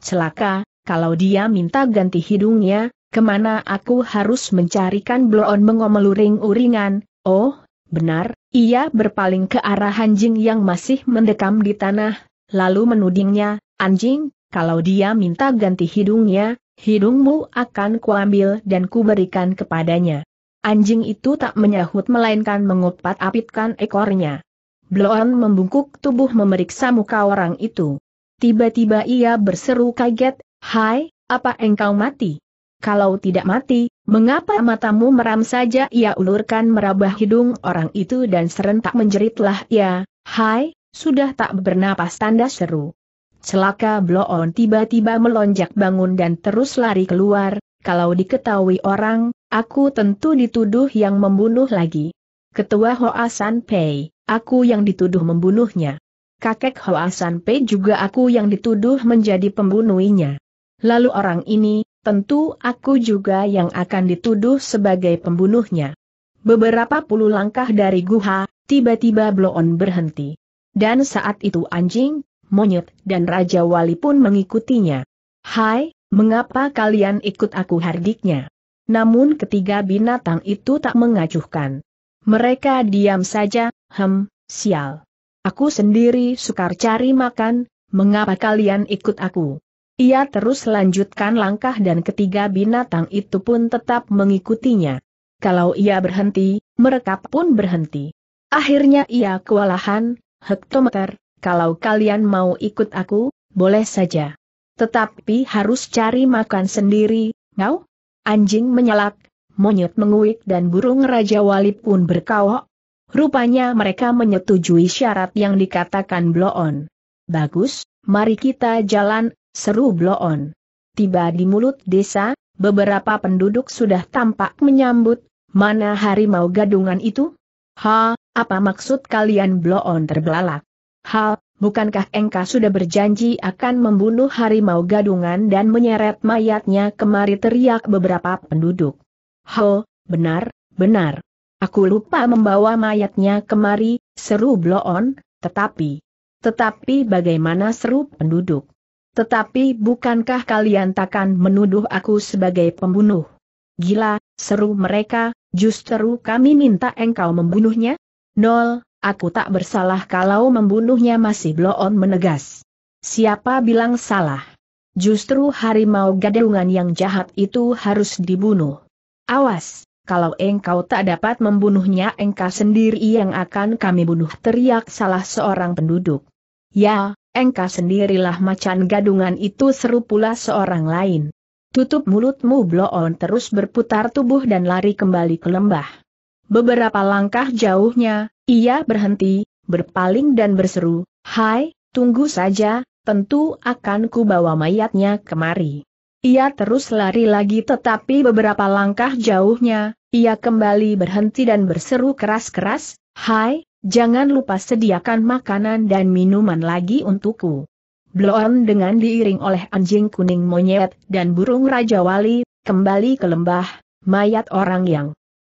Celaka, kalau dia minta ganti hidungnya, kemana aku harus mencarikan Bloon mengomeluring uringan, oh, Benar, ia berpaling ke arah anjing yang masih mendekam di tanah, lalu menudingnya, anjing, kalau dia minta ganti hidungnya, hidungmu akan kuambil dan kuberikan kepadanya. Anjing itu tak menyahut melainkan mengupat apitkan ekornya. Bloon membungkuk tubuh memeriksa muka orang itu. Tiba-tiba ia berseru kaget, Hai, apa engkau mati? Kalau tidak mati, Mengapa matamu meram saja ia ulurkan merabah hidung orang itu dan serentak menjeritlah ia, hai, sudah tak bernapas tanda seru. Celaka Bloon tiba-tiba melonjak bangun dan terus lari keluar, kalau diketahui orang, aku tentu dituduh yang membunuh lagi. Ketua Hoa San Pei, aku yang dituduh membunuhnya. Kakek Hoa San Pei juga aku yang dituduh menjadi pembunuhnya lalu orang ini, tentu aku juga yang akan dituduh sebagai pembunuhnya. Beberapa puluh langkah dari guha, tiba-tiba Bloon berhenti. Dan saat itu anjing, monyet, dan Raja Wali pun mengikutinya. Hai, mengapa kalian ikut aku hardiknya? Namun ketiga binatang itu tak mengacuhkan. Mereka diam saja, hem, sial. Aku sendiri sukar cari makan, mengapa kalian ikut aku? Ia terus lanjutkan langkah dan ketiga binatang itu pun tetap mengikutinya. Kalau ia berhenti, mereka pun berhenti. Akhirnya ia kewalahan, hektometer, kalau kalian mau ikut aku, boleh saja. Tetapi harus cari makan sendiri, ngau? Anjing menyalak, monyet menguik dan burung Raja Wali pun berkawok. Rupanya mereka menyetujui syarat yang dikatakan Bloon. Bagus, mari kita jalan, seru Bloon. Tiba di mulut desa, beberapa penduduk sudah tampak menyambut, mana harimau gadungan itu? Ha, apa maksud kalian Bloon terbelalak? Ha, bukankah engkau sudah berjanji akan membunuh harimau gadungan dan menyeret mayatnya kemari teriak beberapa penduduk? Ho, benar, benar. Aku lupa membawa mayatnya kemari, seru Bloon, tetapi... Tetapi bagaimana seru penduduk? Tetapi bukankah kalian takkan menuduh aku sebagai pembunuh? Gila, seru mereka, justru kami minta engkau membunuhnya? Nol, aku tak bersalah kalau membunuhnya masih bloon menegas. Siapa bilang salah? Justru harimau gadungan yang jahat itu harus dibunuh. Awas, kalau engkau tak dapat membunuhnya engkau sendiri yang akan kami bunuh teriak salah seorang penduduk. Ya, engkau sendirilah macan gadungan itu seru pula seorang lain. Tutup mulutmu bloon terus berputar tubuh dan lari kembali ke lembah. Beberapa langkah jauhnya, ia berhenti, berpaling dan berseru, Hai, tunggu saja, tentu akan ku bawa mayatnya kemari. Ia terus lari lagi tetapi beberapa langkah jauhnya, ia kembali berhenti dan berseru keras-keras, Hai, Jangan lupa sediakan makanan dan minuman lagi untukku. Bloon dengan diiring oleh anjing kuning monyet dan burung Raja Wali, kembali ke lembah, mayat orang yang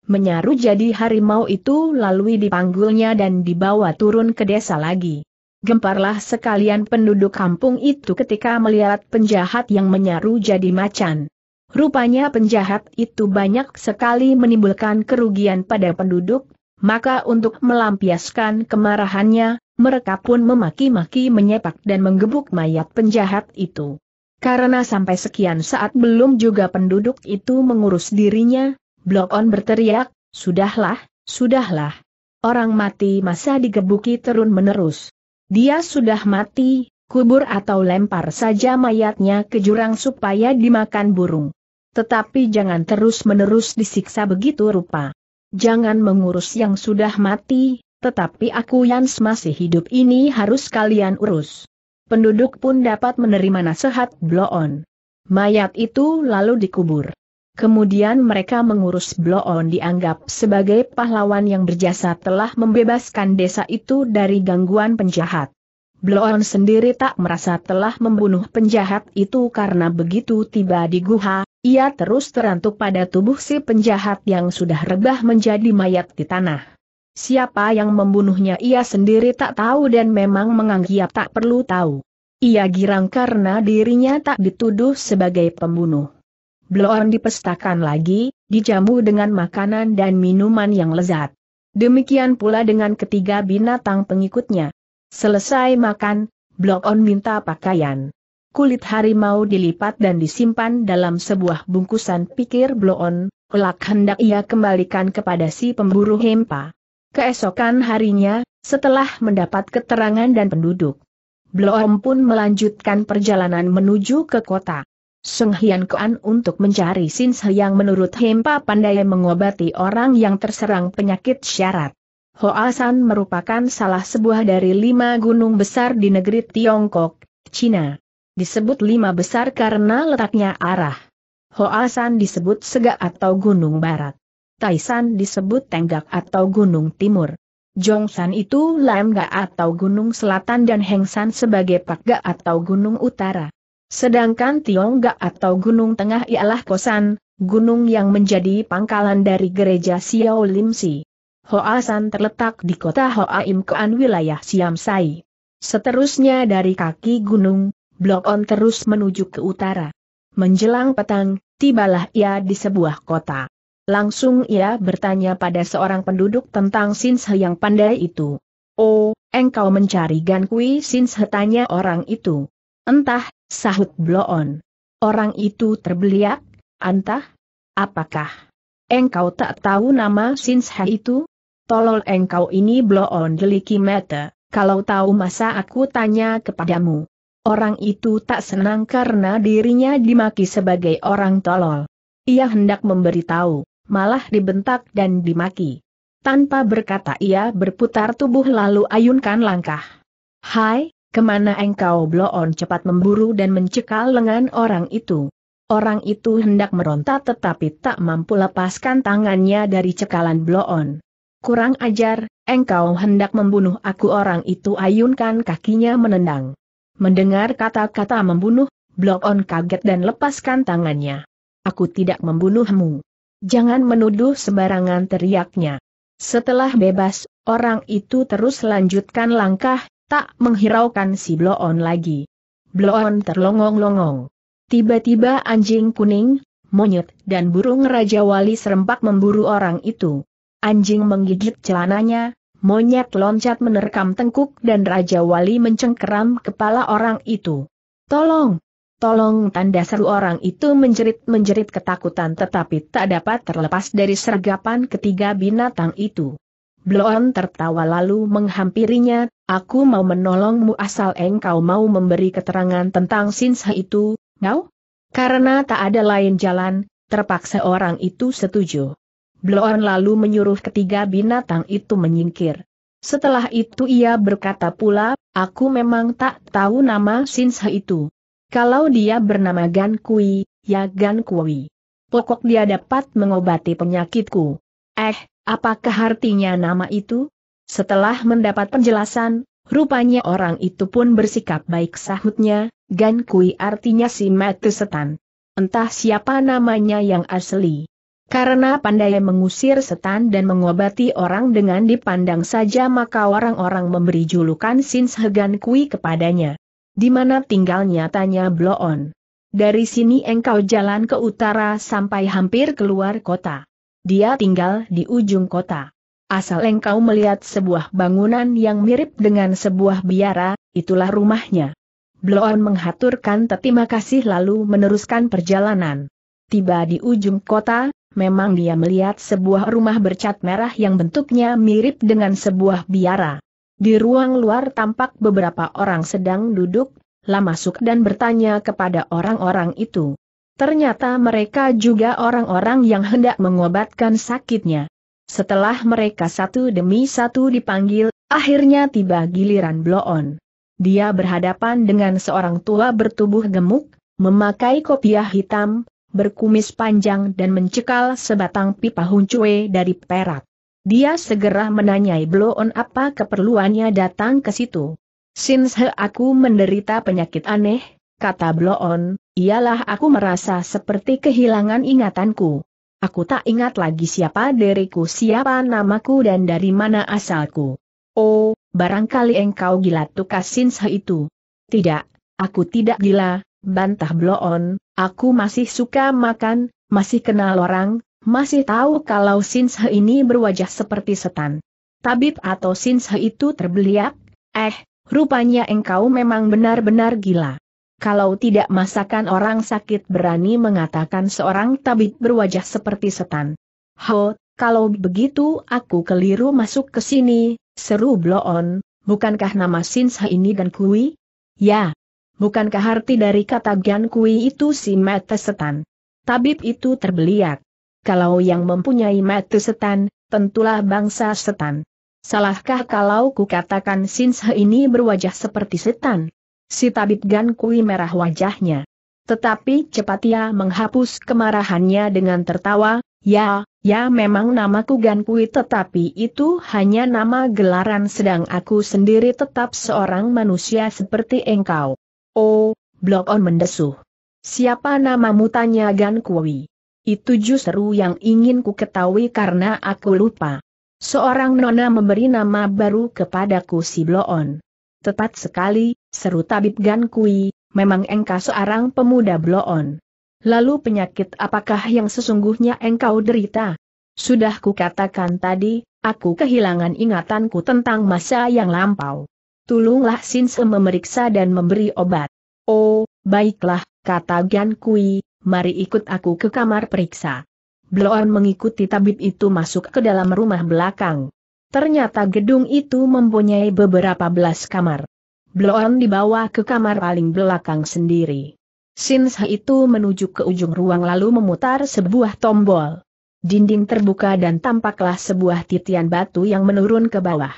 menyaru jadi harimau itu lalu dipanggulnya dan dibawa turun ke desa lagi. Gemparlah sekalian penduduk kampung itu ketika melihat penjahat yang menyaru jadi macan. Rupanya penjahat itu banyak sekali menimbulkan kerugian pada penduduk, maka untuk melampiaskan kemarahannya, mereka pun memaki-maki menyepak dan menggebuk mayat penjahat itu. Karena sampai sekian saat belum juga penduduk itu mengurus dirinya, Blok On berteriak, Sudahlah, sudahlah. Orang mati masa digebuki terun-menerus. Dia sudah mati, kubur atau lempar saja mayatnya ke jurang supaya dimakan burung. Tetapi jangan terus-menerus disiksa begitu rupa. Jangan mengurus yang sudah mati, tetapi aku yang masih hidup ini harus kalian urus. Penduduk pun dapat menerima nasihat bloon. Mayat itu lalu dikubur. Kemudian mereka mengurus bloon dianggap sebagai pahlawan yang berjasa telah membebaskan desa itu dari gangguan penjahat. Bloon sendiri tak merasa telah membunuh penjahat itu karena begitu tiba di guha, ia terus terantuk pada tubuh si penjahat yang sudah rebah menjadi mayat di tanah. Siapa yang membunuhnya ia sendiri tak tahu dan memang menganggap tak perlu tahu. Ia girang karena dirinya tak dituduh sebagai pembunuh. Bloon dipestakan lagi, dijamu dengan makanan dan minuman yang lezat. Demikian pula dengan ketiga binatang pengikutnya. Selesai makan, Bloon minta pakaian kulit harimau dilipat dan disimpan dalam sebuah bungkusan pikir bloon, kelak hendak ia kembalikan kepada si pemburu hempa. Keesokan harinya, setelah mendapat keterangan dan penduduk, Bloom pun melanjutkan perjalanan menuju ke kota. Sung Hian Kuan untuk mencari Sin yang menurut Hempa pandai mengobati orang yang terserang penyakit syarat. Hoa San merupakan salah sebuah dari lima gunung besar di negeri Tiongkok, Cina disebut lima besar karena letaknya arah. Hoasan disebut Segak atau Gunung Barat. Taisan disebut Tenggak atau Gunung Timur. Jongsan itu Lamga atau Gunung Selatan dan Hengsan sebagai Pakga atau Gunung Utara. Sedangkan Tiongga atau Gunung Tengah ialah Kosan, gunung yang menjadi pangkalan dari gereja Xiao Limsi. Hoasan terletak di kota Hoa Imkoan wilayah Siamsai. Seterusnya dari kaki gunung, Blok On terus menuju ke utara. Menjelang petang, tibalah ia di sebuah kota. Langsung ia bertanya pada seorang penduduk tentang Sinse yang pandai itu. Oh, engkau mencari Kui Sinse tanya orang itu. Entah, sahut Bloon. Orang itu terbeliak, Entah. apakah engkau tak tahu nama Sinse itu? Tolol engkau ini Bloon deliki mata, kalau tahu masa aku tanya kepadamu. Orang itu tak senang karena dirinya dimaki sebagai orang tolol. Ia hendak memberitahu, malah dibentak dan dimaki. Tanpa berkata ia berputar tubuh lalu ayunkan langkah. Hai, kemana engkau bloon cepat memburu dan mencekal lengan orang itu. Orang itu hendak meronta tetapi tak mampu lepaskan tangannya dari cekalan bloon. Kurang ajar, engkau hendak membunuh aku orang itu ayunkan kakinya menendang. Mendengar kata-kata membunuh, Blok On kaget dan lepaskan tangannya. Aku tidak membunuhmu. Jangan menuduh sembarangan teriaknya. Setelah bebas, orang itu terus lanjutkan langkah, tak menghiraukan si Bloon lagi. Bloon terlongong-longong. Tiba-tiba anjing kuning, monyet, dan burung Raja Wali serempak memburu orang itu. Anjing menggigit celananya, Monyet loncat menerkam tengkuk dan Raja Wali mencengkeram kepala orang itu. Tolong! Tolong tanda seru orang itu menjerit-menjerit ketakutan tetapi tak dapat terlepas dari sergapan ketiga binatang itu. Bloon tertawa lalu menghampirinya, aku mau menolongmu asal engkau mau memberi keterangan tentang Sinsa itu, ngau? Karena tak ada lain jalan, terpaksa orang itu setuju. Bloon lalu menyuruh ketiga binatang itu menyingkir. Setelah itu ia berkata pula, aku memang tak tahu nama Sinsa itu. Kalau dia bernama Gan Kui, ya Gan Kui. Pokok dia dapat mengobati penyakitku. Eh, apakah artinya nama itu? Setelah mendapat penjelasan, rupanya orang itu pun bersikap baik sahutnya, Gan Kui artinya si mati setan. Entah siapa namanya yang asli. Karena pandai mengusir setan dan mengobati orang dengan dipandang saja maka orang-orang memberi julukan Sin Segan Kui kepadanya. Di mana tinggalnya tanya Bloon. Dari sini engkau jalan ke utara sampai hampir keluar kota. Dia tinggal di ujung kota. Asal engkau melihat sebuah bangunan yang mirip dengan sebuah biara, itulah rumahnya. Bloon menghaturkan terima kasih lalu meneruskan perjalanan. Tiba di ujung kota, memang dia melihat sebuah rumah bercat merah yang bentuknya mirip dengan sebuah biara. Di ruang luar tampak beberapa orang sedang duduk, lah masuk dan bertanya kepada orang-orang itu. Ternyata mereka juga orang-orang yang hendak mengobatkan sakitnya. Setelah mereka satu demi satu dipanggil, akhirnya tiba giliran Bloon. Dia berhadapan dengan seorang tua bertubuh gemuk, memakai kopiah hitam, berkumis panjang dan mencekal sebatang pipa huncue dari perak. Dia segera menanyai Bloon apa keperluannya datang ke situ. Sinse aku menderita penyakit aneh, kata Bloon, ialah aku merasa seperti kehilangan ingatanku. Aku tak ingat lagi siapa diriku siapa namaku dan dari mana asalku. Oh, barangkali engkau gila tukas Sinse itu. Tidak, aku tidak gila, bantah bloon, aku masih suka makan, masih kenal orang, masih tahu kalau Sinse ini berwajah seperti setan. Tabib atau Sinse itu terbeliak, eh, rupanya engkau memang benar-benar gila. Kalau tidak masakan orang sakit berani mengatakan seorang tabib berwajah seperti setan. Ho, kalau begitu aku keliru masuk ke sini, seru bloon, bukankah nama Sinse ini dan kui? Ya, Bukankah arti dari kata Gan Kui itu si mata setan? Tabib itu terbeliak. Kalau yang mempunyai mata setan, tentulah bangsa setan. Salahkah kalau kukatakan Sinsa ini berwajah seperti setan? Si tabib Gan Kui merah wajahnya. Tetapi cepat ia menghapus kemarahannya dengan tertawa, ya, ya memang namaku Gan Kui tetapi itu hanya nama gelaran sedang aku sendiri tetap seorang manusia seperti engkau. Oh, Blok On mendesuh. Siapa namamu tanya Gan Kui? Itu justru yang ingin ku ketahui karena aku lupa. Seorang nona memberi nama baru kepadaku si Bloon. Tepat sekali, seru tabib Gan Kui, memang engkau seorang pemuda Bloon. Lalu penyakit apakah yang sesungguhnya engkau derita? Sudah ku katakan tadi, aku kehilangan ingatanku tentang masa yang lampau. Tulunglah Sinse memeriksa dan memberi obat. Oh, baiklah, kata Gan Kui, mari ikut aku ke kamar periksa. Bloon mengikuti tabib itu masuk ke dalam rumah belakang. Ternyata gedung itu mempunyai beberapa belas kamar. Bloon dibawa ke kamar paling belakang sendiri. Sinse itu menuju ke ujung ruang lalu memutar sebuah tombol. Dinding terbuka dan tampaklah sebuah titian batu yang menurun ke bawah.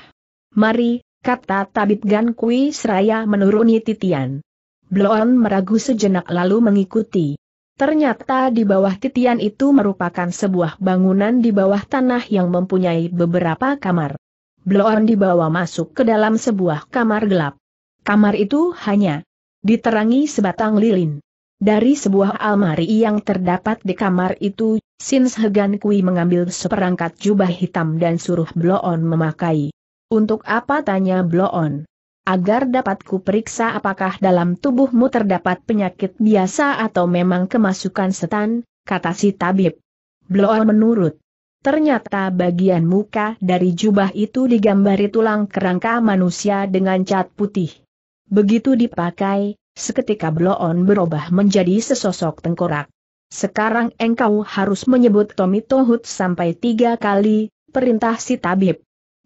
Mari, kata tabib Gan Kui seraya menuruni titian. Bloon meragu sejenak lalu mengikuti. Ternyata di bawah titian itu merupakan sebuah bangunan di bawah tanah yang mempunyai beberapa kamar. Bloon dibawa masuk ke dalam sebuah kamar gelap. Kamar itu hanya diterangi sebatang lilin. Dari sebuah almari yang terdapat di kamar itu, Sin Hegan Kui mengambil seperangkat jubah hitam dan suruh Bloon memakai. Untuk apa tanya Bloon? Agar dapat ku periksa apakah dalam tubuhmu terdapat penyakit biasa atau memang kemasukan setan, kata si tabib. Bloon menurut. Ternyata bagian muka dari jubah itu digambari tulang kerangka manusia dengan cat putih. Begitu dipakai, seketika Bloon berubah menjadi sesosok tengkorak. Sekarang engkau harus menyebut Tommy Tohut sampai tiga kali, perintah si tabib.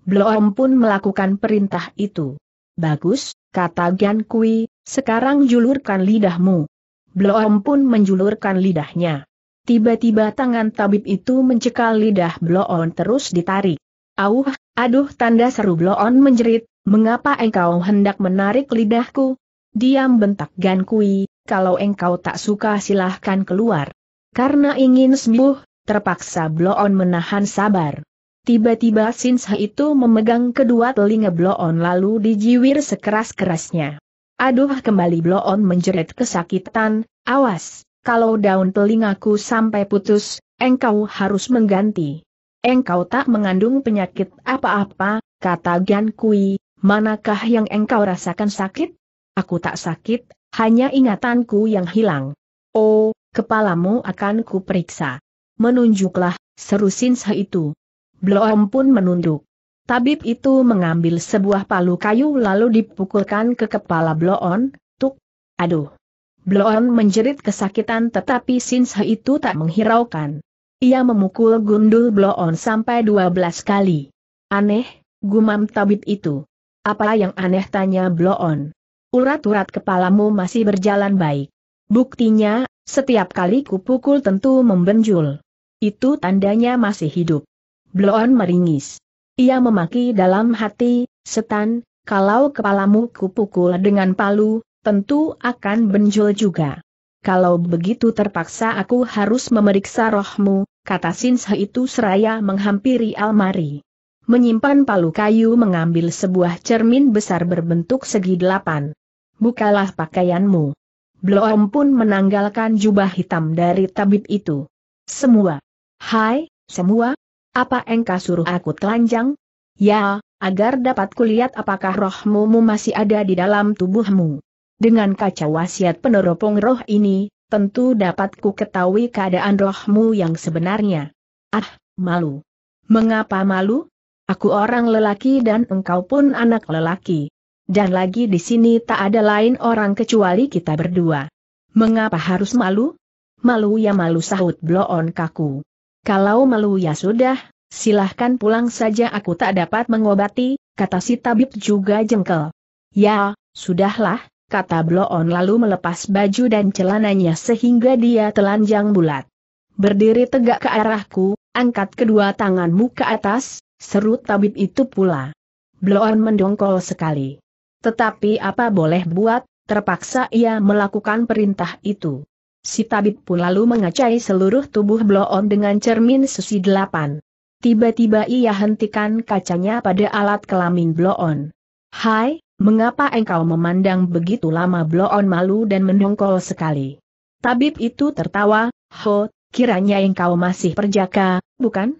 Belum pun melakukan perintah itu. Bagus, kata Gan Kui, sekarang julurkan lidahmu. Belum pun menjulurkan lidahnya. Tiba-tiba tangan tabib itu mencekal lidah Bloon terus ditarik. Auh, aduh tanda seru Bloon menjerit, mengapa engkau hendak menarik lidahku? Diam bentak Gan Kui, kalau engkau tak suka silahkan keluar. Karena ingin sembuh, terpaksa Bloon menahan sabar. Tiba-tiba Sinsa itu memegang kedua telinga Bloon lalu dijiwir sekeras-kerasnya. Aduh kembali Bloon menjerit kesakitan, awas, kalau daun telingaku sampai putus, engkau harus mengganti. Engkau tak mengandung penyakit apa-apa, kata Gan Kui, manakah yang engkau rasakan sakit? Aku tak sakit, hanya ingatanku yang hilang. Oh, kepalamu akan kuperiksa. Menunjuklah, seru Sinsa itu. Bloom pun menunduk. Tabib itu mengambil sebuah palu kayu lalu dipukulkan ke kepala Bloon, tuk, aduh. Bloon menjerit kesakitan tetapi Sinsa itu tak menghiraukan. Ia memukul gundul Bloon sampai 12 kali. Aneh, gumam tabib itu. Apa yang aneh tanya Bloon. Urat-urat kepalamu masih berjalan baik. Buktinya, setiap kali kupukul tentu membenjul. Itu tandanya masih hidup. Bloon meringis. Ia memaki dalam hati, setan, kalau kepalamu kupukul dengan palu, tentu akan benjol juga. Kalau begitu terpaksa aku harus memeriksa rohmu, kata Sinsa itu seraya menghampiri almari. Menyimpan palu kayu mengambil sebuah cermin besar berbentuk segi delapan. Bukalah pakaianmu. Bloom pun menanggalkan jubah hitam dari tabib itu. Semua. Hai, semua, apa engkau suruh aku telanjang? Ya, agar dapat kulihat apakah rohmu masih ada di dalam tubuhmu. Dengan kaca wasiat peneropong roh ini, tentu dapat ku ketahui keadaan rohmu yang sebenarnya. Ah, malu. Mengapa malu? Aku orang lelaki dan engkau pun anak lelaki. Dan lagi di sini tak ada lain orang kecuali kita berdua. Mengapa harus malu? Malu ya malu sahut bloon kaku. Kalau malu ya sudah, silahkan pulang saja aku tak dapat mengobati, kata si tabib juga jengkel. Ya, sudahlah, kata Bloon lalu melepas baju dan celananya sehingga dia telanjang bulat. Berdiri tegak ke arahku, angkat kedua tanganmu ke atas, serut tabib itu pula. Bloon mendongkol sekali. Tetapi apa boleh buat, terpaksa ia melakukan perintah itu. Si tabib pun lalu mengacai seluruh tubuh Bloon dengan cermin sesi delapan. Tiba-tiba ia hentikan kacanya pada alat kelamin Bloon. Hai, mengapa engkau memandang begitu lama Bloon malu dan mendongkol sekali? Tabib itu tertawa, ho, kiranya engkau masih perjaka, bukan?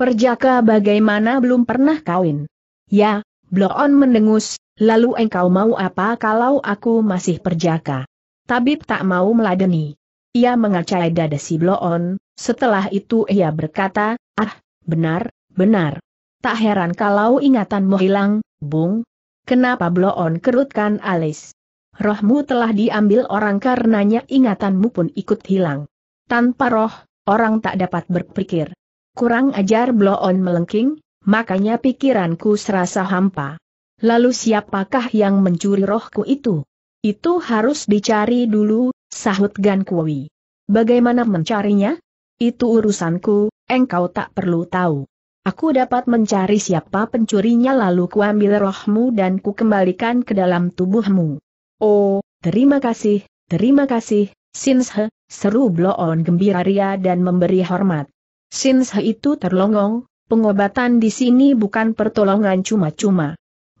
Perjaka bagaimana belum pernah kawin? Ya, Bloon mendengus, lalu engkau mau apa kalau aku masih perjaka? Tabib tak mau meladeni. Ia mengacai dada si Bloon, setelah itu ia berkata, ah, benar, benar. Tak heran kalau ingatanmu hilang, Bung. Kenapa Bloon kerutkan alis? Rohmu telah diambil orang karenanya ingatanmu pun ikut hilang. Tanpa roh, orang tak dapat berpikir. Kurang ajar Bloon melengking, makanya pikiranku serasa hampa. Lalu siapakah yang mencuri rohku itu? Itu harus dicari dulu, sahut Gan Kui. Bagaimana mencarinya? Itu urusanku, engkau tak perlu tahu. Aku dapat mencari siapa pencurinya lalu kuambil rohmu dan ku kembalikan ke dalam tubuhmu. Oh, terima kasih, terima kasih, Sinshe, seru Bloon gembira ria dan memberi hormat. Sinshe itu terlongong, pengobatan di sini bukan pertolongan cuma-cuma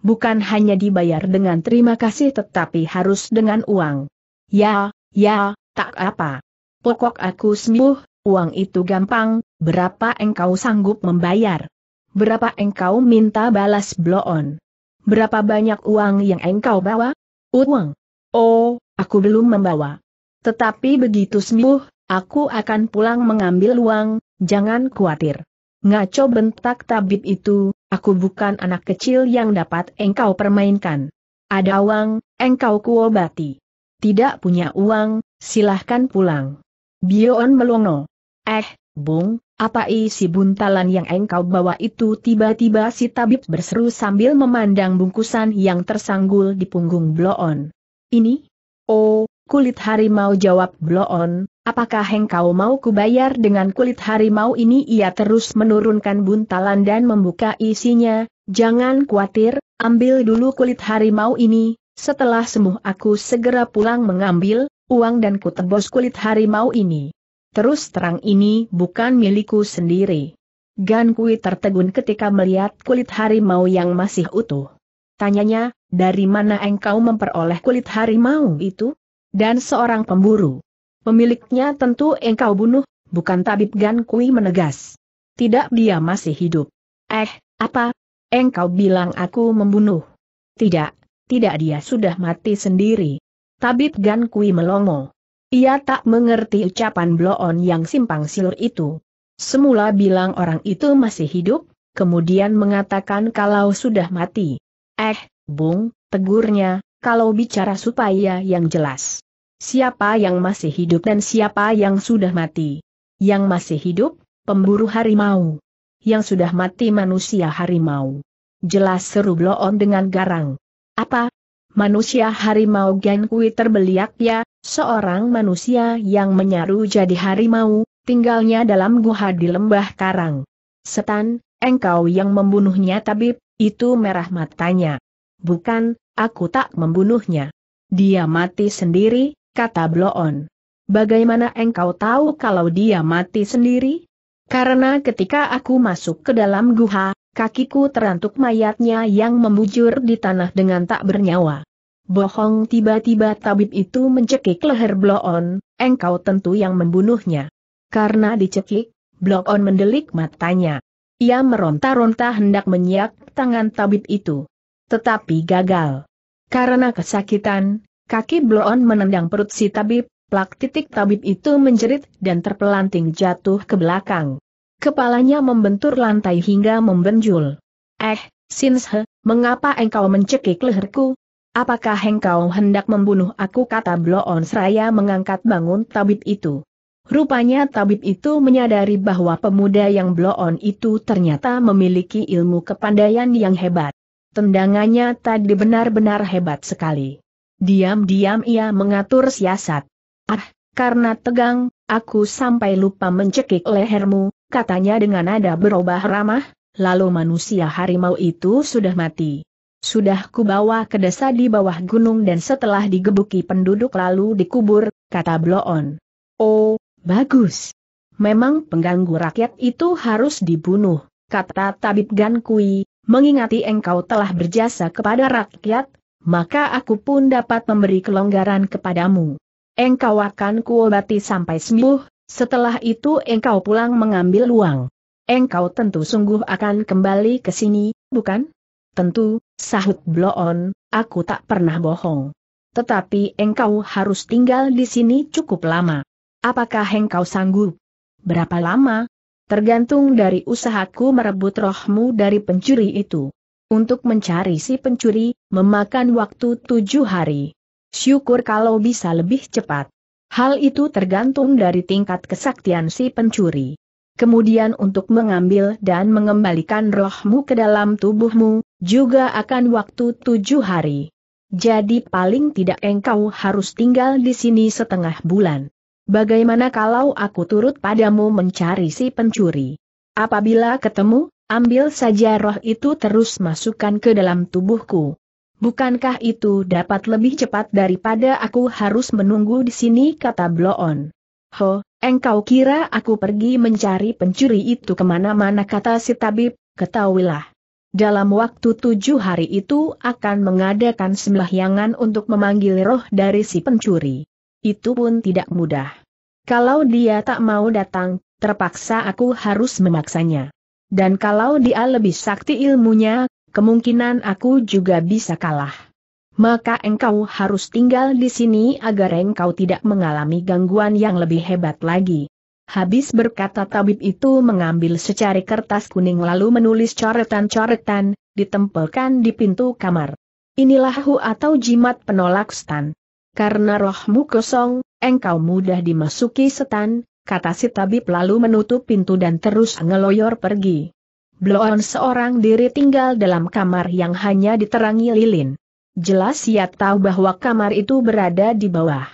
bukan hanya dibayar dengan terima kasih tetapi harus dengan uang. Ya, Ya, tak apa. Pokok aku sembuh, uang itu gampang, berapa engkau sanggup membayar? Berapa engkau minta balas bloon? Berapa banyak uang yang engkau bawa? Uang. Oh, aku belum membawa. Tetapi begitu sembuh, aku akan pulang mengambil uang, jangan khawatir. Ngaco bentak tabib itu, aku bukan anak kecil yang dapat engkau permainkan. Ada uang, engkau kuobati tidak punya uang, silahkan pulang. Bion melongo. Eh, Bung, apa isi buntalan yang engkau bawa itu tiba-tiba si tabib berseru sambil memandang bungkusan yang tersanggul di punggung Bloon. Ini? Oh, kulit harimau jawab Bloon, Apakah engkau mau kubayar dengan kulit harimau ini? Ia terus menurunkan buntalan dan membuka isinya. Jangan khawatir, ambil dulu kulit harimau ini, setelah sembuh aku segera pulang mengambil uang dan ku kulit harimau ini. Terus terang ini bukan milikku sendiri. Gan Kui tertegun ketika melihat kulit harimau yang masih utuh. Tanyanya, dari mana engkau memperoleh kulit harimau itu? Dan seorang pemburu. Pemiliknya tentu engkau bunuh, bukan tabib Gan Kui menegas. Tidak dia masih hidup. Eh, apa? Engkau bilang aku membunuh. Tidak, tidak dia sudah mati sendiri. Tabib Gan Kui melongo. Ia tak mengerti ucapan Bloon yang simpang siur itu. Semula bilang orang itu masih hidup, kemudian mengatakan kalau sudah mati. Eh, Bung, tegurnya, kalau bicara supaya yang jelas. Siapa yang masih hidup dan siapa yang sudah mati? Yang masih hidup, pemburu harimau. Yang sudah mati manusia harimau. Jelas seru Bloon dengan garang. Apa? Manusia harimau Gen Kui terbeliak ya, seorang manusia yang menyaru jadi harimau, tinggalnya dalam guha di lembah karang. Setan, engkau yang membunuhnya tabib, itu merah matanya. Bukan, aku tak membunuhnya. Dia mati sendiri, kata Bloon. Bagaimana engkau tahu kalau dia mati sendiri? Karena ketika aku masuk ke dalam guha, kakiku terantuk mayatnya yang membujur di tanah dengan tak bernyawa. Bohong tiba-tiba tabib itu mencekik leher Bloon, engkau tentu yang membunuhnya. Karena dicekik, Bloon mendelik matanya. Ia meronta-ronta hendak menyiak tangan tabib itu. Tetapi gagal. Karena kesakitan, kaki Bloon menendang perut si tabib, plak titik tabib itu menjerit dan terpelanting jatuh ke belakang. Kepalanya membentur lantai hingga membenjul. Eh, Sinshe, mengapa engkau mencekik leherku? Apakah engkau hendak membunuh aku kata Bloon Seraya mengangkat bangun tabib itu. Rupanya tabib itu menyadari bahwa pemuda yang Bloon itu ternyata memiliki ilmu kepandaian yang hebat. Tendangannya tadi benar-benar hebat sekali. Diam-diam ia mengatur siasat. Ah, karena tegang, aku sampai lupa mencekik lehermu, katanya dengan nada berubah ramah, lalu manusia harimau itu sudah mati. Sudah kubawa ke desa di bawah gunung dan setelah digebuki penduduk lalu dikubur, kata Bloon. Oh, bagus. Memang pengganggu rakyat itu harus dibunuh, kata Tabib Gan Kui, mengingati engkau telah berjasa kepada rakyat, maka aku pun dapat memberi kelonggaran kepadamu. Engkau akan kuobati sampai sembuh, setelah itu engkau pulang mengambil uang. Engkau tentu sungguh akan kembali ke sini, bukan? Tentu, sahut Bloon, aku tak pernah bohong. Tetapi engkau harus tinggal di sini cukup lama. Apakah engkau sanggup? Berapa lama? Tergantung dari usahaku merebut rohmu dari pencuri itu. Untuk mencari si pencuri, memakan waktu tujuh hari. Syukur kalau bisa lebih cepat. Hal itu tergantung dari tingkat kesaktian si pencuri. Kemudian untuk mengambil dan mengembalikan rohmu ke dalam tubuhmu, juga akan waktu tujuh hari. Jadi paling tidak engkau harus tinggal di sini setengah bulan. Bagaimana kalau aku turut padamu mencari si pencuri? Apabila ketemu, ambil saja roh itu terus masukkan ke dalam tubuhku. Bukankah itu dapat lebih cepat daripada aku harus menunggu di sini kata Bloon. Ho, engkau kira aku pergi mencari pencuri itu kemana-mana kata si tabib, ketahuilah. Dalam waktu tujuh hari itu akan mengadakan sembahyangan untuk memanggil roh dari si pencuri. Itu pun tidak mudah. Kalau dia tak mau datang, terpaksa aku harus memaksanya. Dan kalau dia lebih sakti ilmunya, kemungkinan aku juga bisa kalah. Maka engkau harus tinggal di sini agar engkau tidak mengalami gangguan yang lebih hebat lagi. Habis berkata tabib itu mengambil secari kertas kuning lalu menulis coretan-coretan, ditempelkan di pintu kamar. Inilah hu atau jimat penolak stan. Karena rohmu kosong, engkau mudah dimasuki setan, kata si tabib lalu menutup pintu dan terus ngeloyor pergi. Bloon seorang diri tinggal dalam kamar yang hanya diterangi lilin. Jelas ia tahu bahwa kamar itu berada di bawah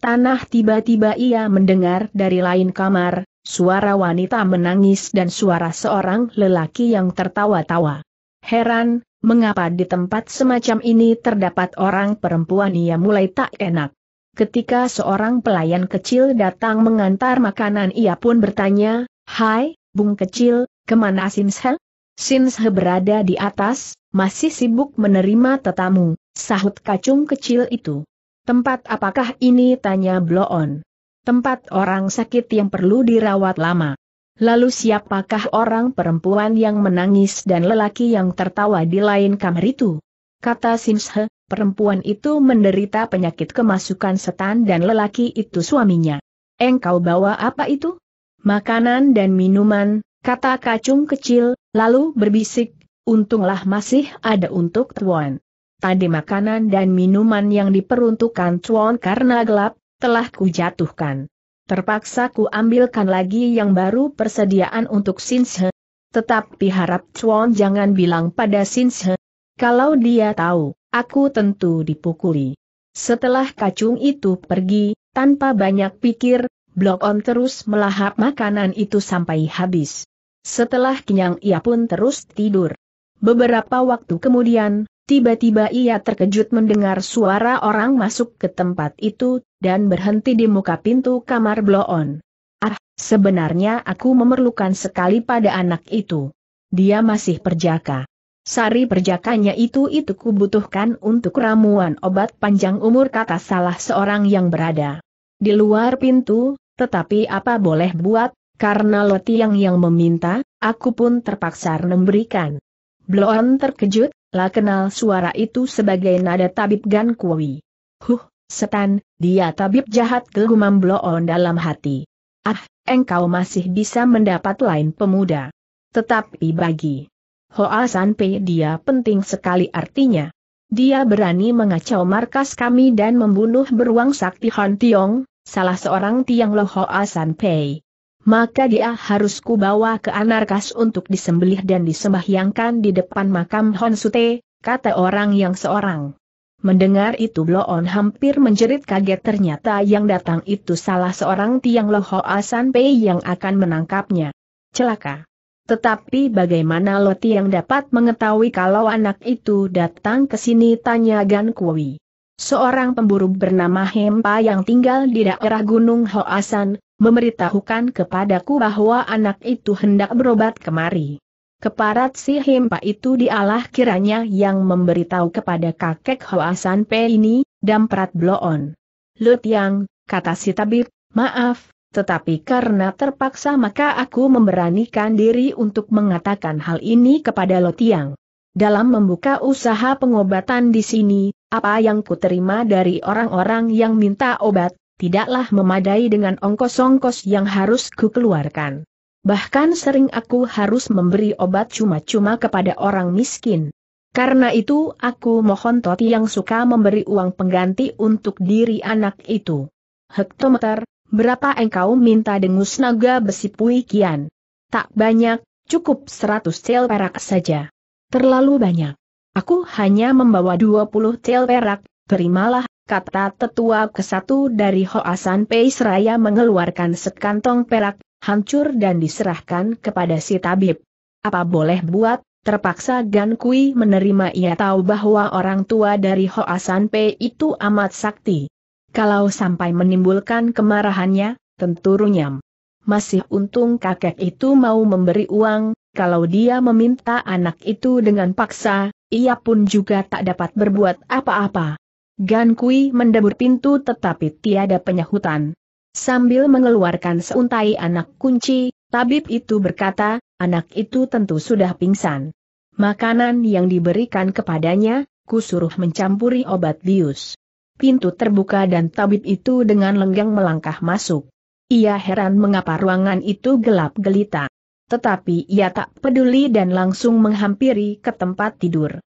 tanah tiba-tiba ia mendengar dari lain kamar, suara wanita menangis dan suara seorang lelaki yang tertawa-tawa. Heran, mengapa di tempat semacam ini terdapat orang perempuan ia mulai tak enak. Ketika seorang pelayan kecil datang mengantar makanan ia pun bertanya, Hai, bung kecil, Kemana Sinshe? Sinshe berada di atas, masih sibuk menerima tetamu, sahut kacung kecil itu. Tempat apakah ini tanya Bloon. Tempat orang sakit yang perlu dirawat lama. Lalu siapakah orang perempuan yang menangis dan lelaki yang tertawa di lain kamar itu? Kata Sinshe, perempuan itu menderita penyakit kemasukan setan dan lelaki itu suaminya. Engkau bawa apa itu? Makanan dan minuman, Kata kacung kecil, lalu berbisik, untunglah masih ada untuk Tuan. Tadi makanan dan minuman yang diperuntukkan Tuan karena gelap, telah kujatuhkan. Terpaksa ku ambilkan lagi yang baru persediaan untuk Sinshe. Tetapi harap Chuan jangan bilang pada Sinshe. Kalau dia tahu, aku tentu dipukuli. Setelah kacung itu pergi, tanpa banyak pikir, Blok On terus melahap makanan itu sampai habis. Setelah kenyang ia pun terus tidur. Beberapa waktu kemudian, tiba-tiba ia terkejut mendengar suara orang masuk ke tempat itu, dan berhenti di muka pintu kamar Bloon. Ah, sebenarnya aku memerlukan sekali pada anak itu. Dia masih perjaka. Sari perjakanya itu-itu kubutuhkan untuk ramuan obat panjang umur kata salah seorang yang berada di luar pintu, tetapi apa boleh buat, karena tiang yang meminta, aku pun terpaksa memberikan. Bloon terkejut, lah kenal suara itu sebagai nada tabib Gan Kui. Huh, setan, dia tabib jahat gelumam Bloon dalam hati. Ah, engkau masih bisa mendapat lain pemuda. Tetapi bagi Hoa Sanpei dia penting sekali artinya. Dia berani mengacau markas kami dan membunuh beruang sakti Han Tiong, salah seorang Tiang Lo Hoa Sanpei maka dia harus kubawa ke Anarkas untuk disembelih dan disembahyangkan di depan makam Honsute, kata orang yang seorang. Mendengar itu Bloon hampir menjerit kaget ternyata yang datang itu salah seorang tiang Asan Pei yang akan menangkapnya. Celaka. Tetapi bagaimana Loti yang dapat mengetahui kalau anak itu datang ke sini tanya Gan Kui. Seorang pemburu bernama Hempa yang tinggal di daerah Gunung Hoasan, memberitahukan kepadaku bahwa anak itu hendak berobat kemari. Keparat si himpa itu dialah kiranya yang memberitahu kepada kakek Hoasan P ini, damprat bloon. Lut yang, kata si tabib, maaf, tetapi karena terpaksa maka aku memberanikan diri untuk mengatakan hal ini kepada yang. Dalam membuka usaha pengobatan di sini, apa yang kuterima dari orang-orang yang minta obat, tidaklah memadai dengan ongkos-ongkos yang harus kukeluarkan. Bahkan sering aku harus memberi obat cuma-cuma kepada orang miskin. Karena itu aku mohon Toti yang suka memberi uang pengganti untuk diri anak itu. Hektometer, berapa engkau minta dengus naga besi pui kian? Tak banyak, cukup seratus tel perak saja. Terlalu banyak. Aku hanya membawa dua puluh tel perak, terimalah kata tetua kesatu dari Hoasan Peis Raya mengeluarkan sekantong perak, hancur dan diserahkan kepada si tabib. Apa boleh buat, terpaksa Gan Kui menerima ia tahu bahwa orang tua dari Hoasan Pei itu amat sakti. Kalau sampai menimbulkan kemarahannya, tentu runyam. Masih untung kakek itu mau memberi uang, kalau dia meminta anak itu dengan paksa, ia pun juga tak dapat berbuat apa-apa. Gan Kui mendebur pintu tetapi tiada penyahutan. Sambil mengeluarkan seuntai anak kunci, tabib itu berkata, anak itu tentu sudah pingsan. Makanan yang diberikan kepadanya, kusuruh mencampuri obat bius. Pintu terbuka dan tabib itu dengan lenggang melangkah masuk. Ia heran mengapa ruangan itu gelap gelita. Tetapi ia tak peduli dan langsung menghampiri ke tempat tidur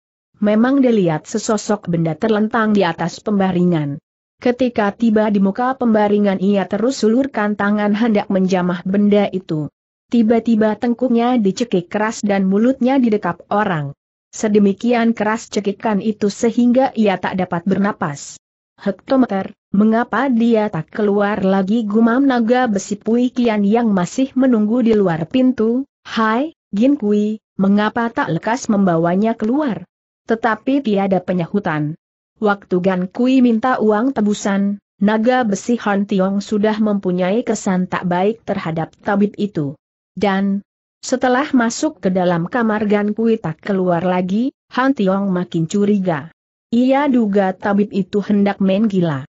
memang dilihat sesosok benda terlentang di atas pembaringan. Ketika tiba di muka pembaringan ia terus sulurkan tangan hendak menjamah benda itu. Tiba-tiba tengkuknya dicekik keras dan mulutnya didekap orang. Sedemikian keras cekikan itu sehingga ia tak dapat bernapas. Hektometer, mengapa dia tak keluar lagi gumam naga besi Pui Kian yang masih menunggu di luar pintu? Hai, Gin Kui, mengapa tak lekas membawanya keluar? Tetapi tiada penyahutan. Waktu Gan Kui minta uang tebusan, naga besi Han Tiong sudah mempunyai kesan tak baik terhadap tabib itu. Dan, setelah masuk ke dalam kamar Gan Kui tak keluar lagi, Han Tiong makin curiga. Ia duga tabib itu hendak main gila.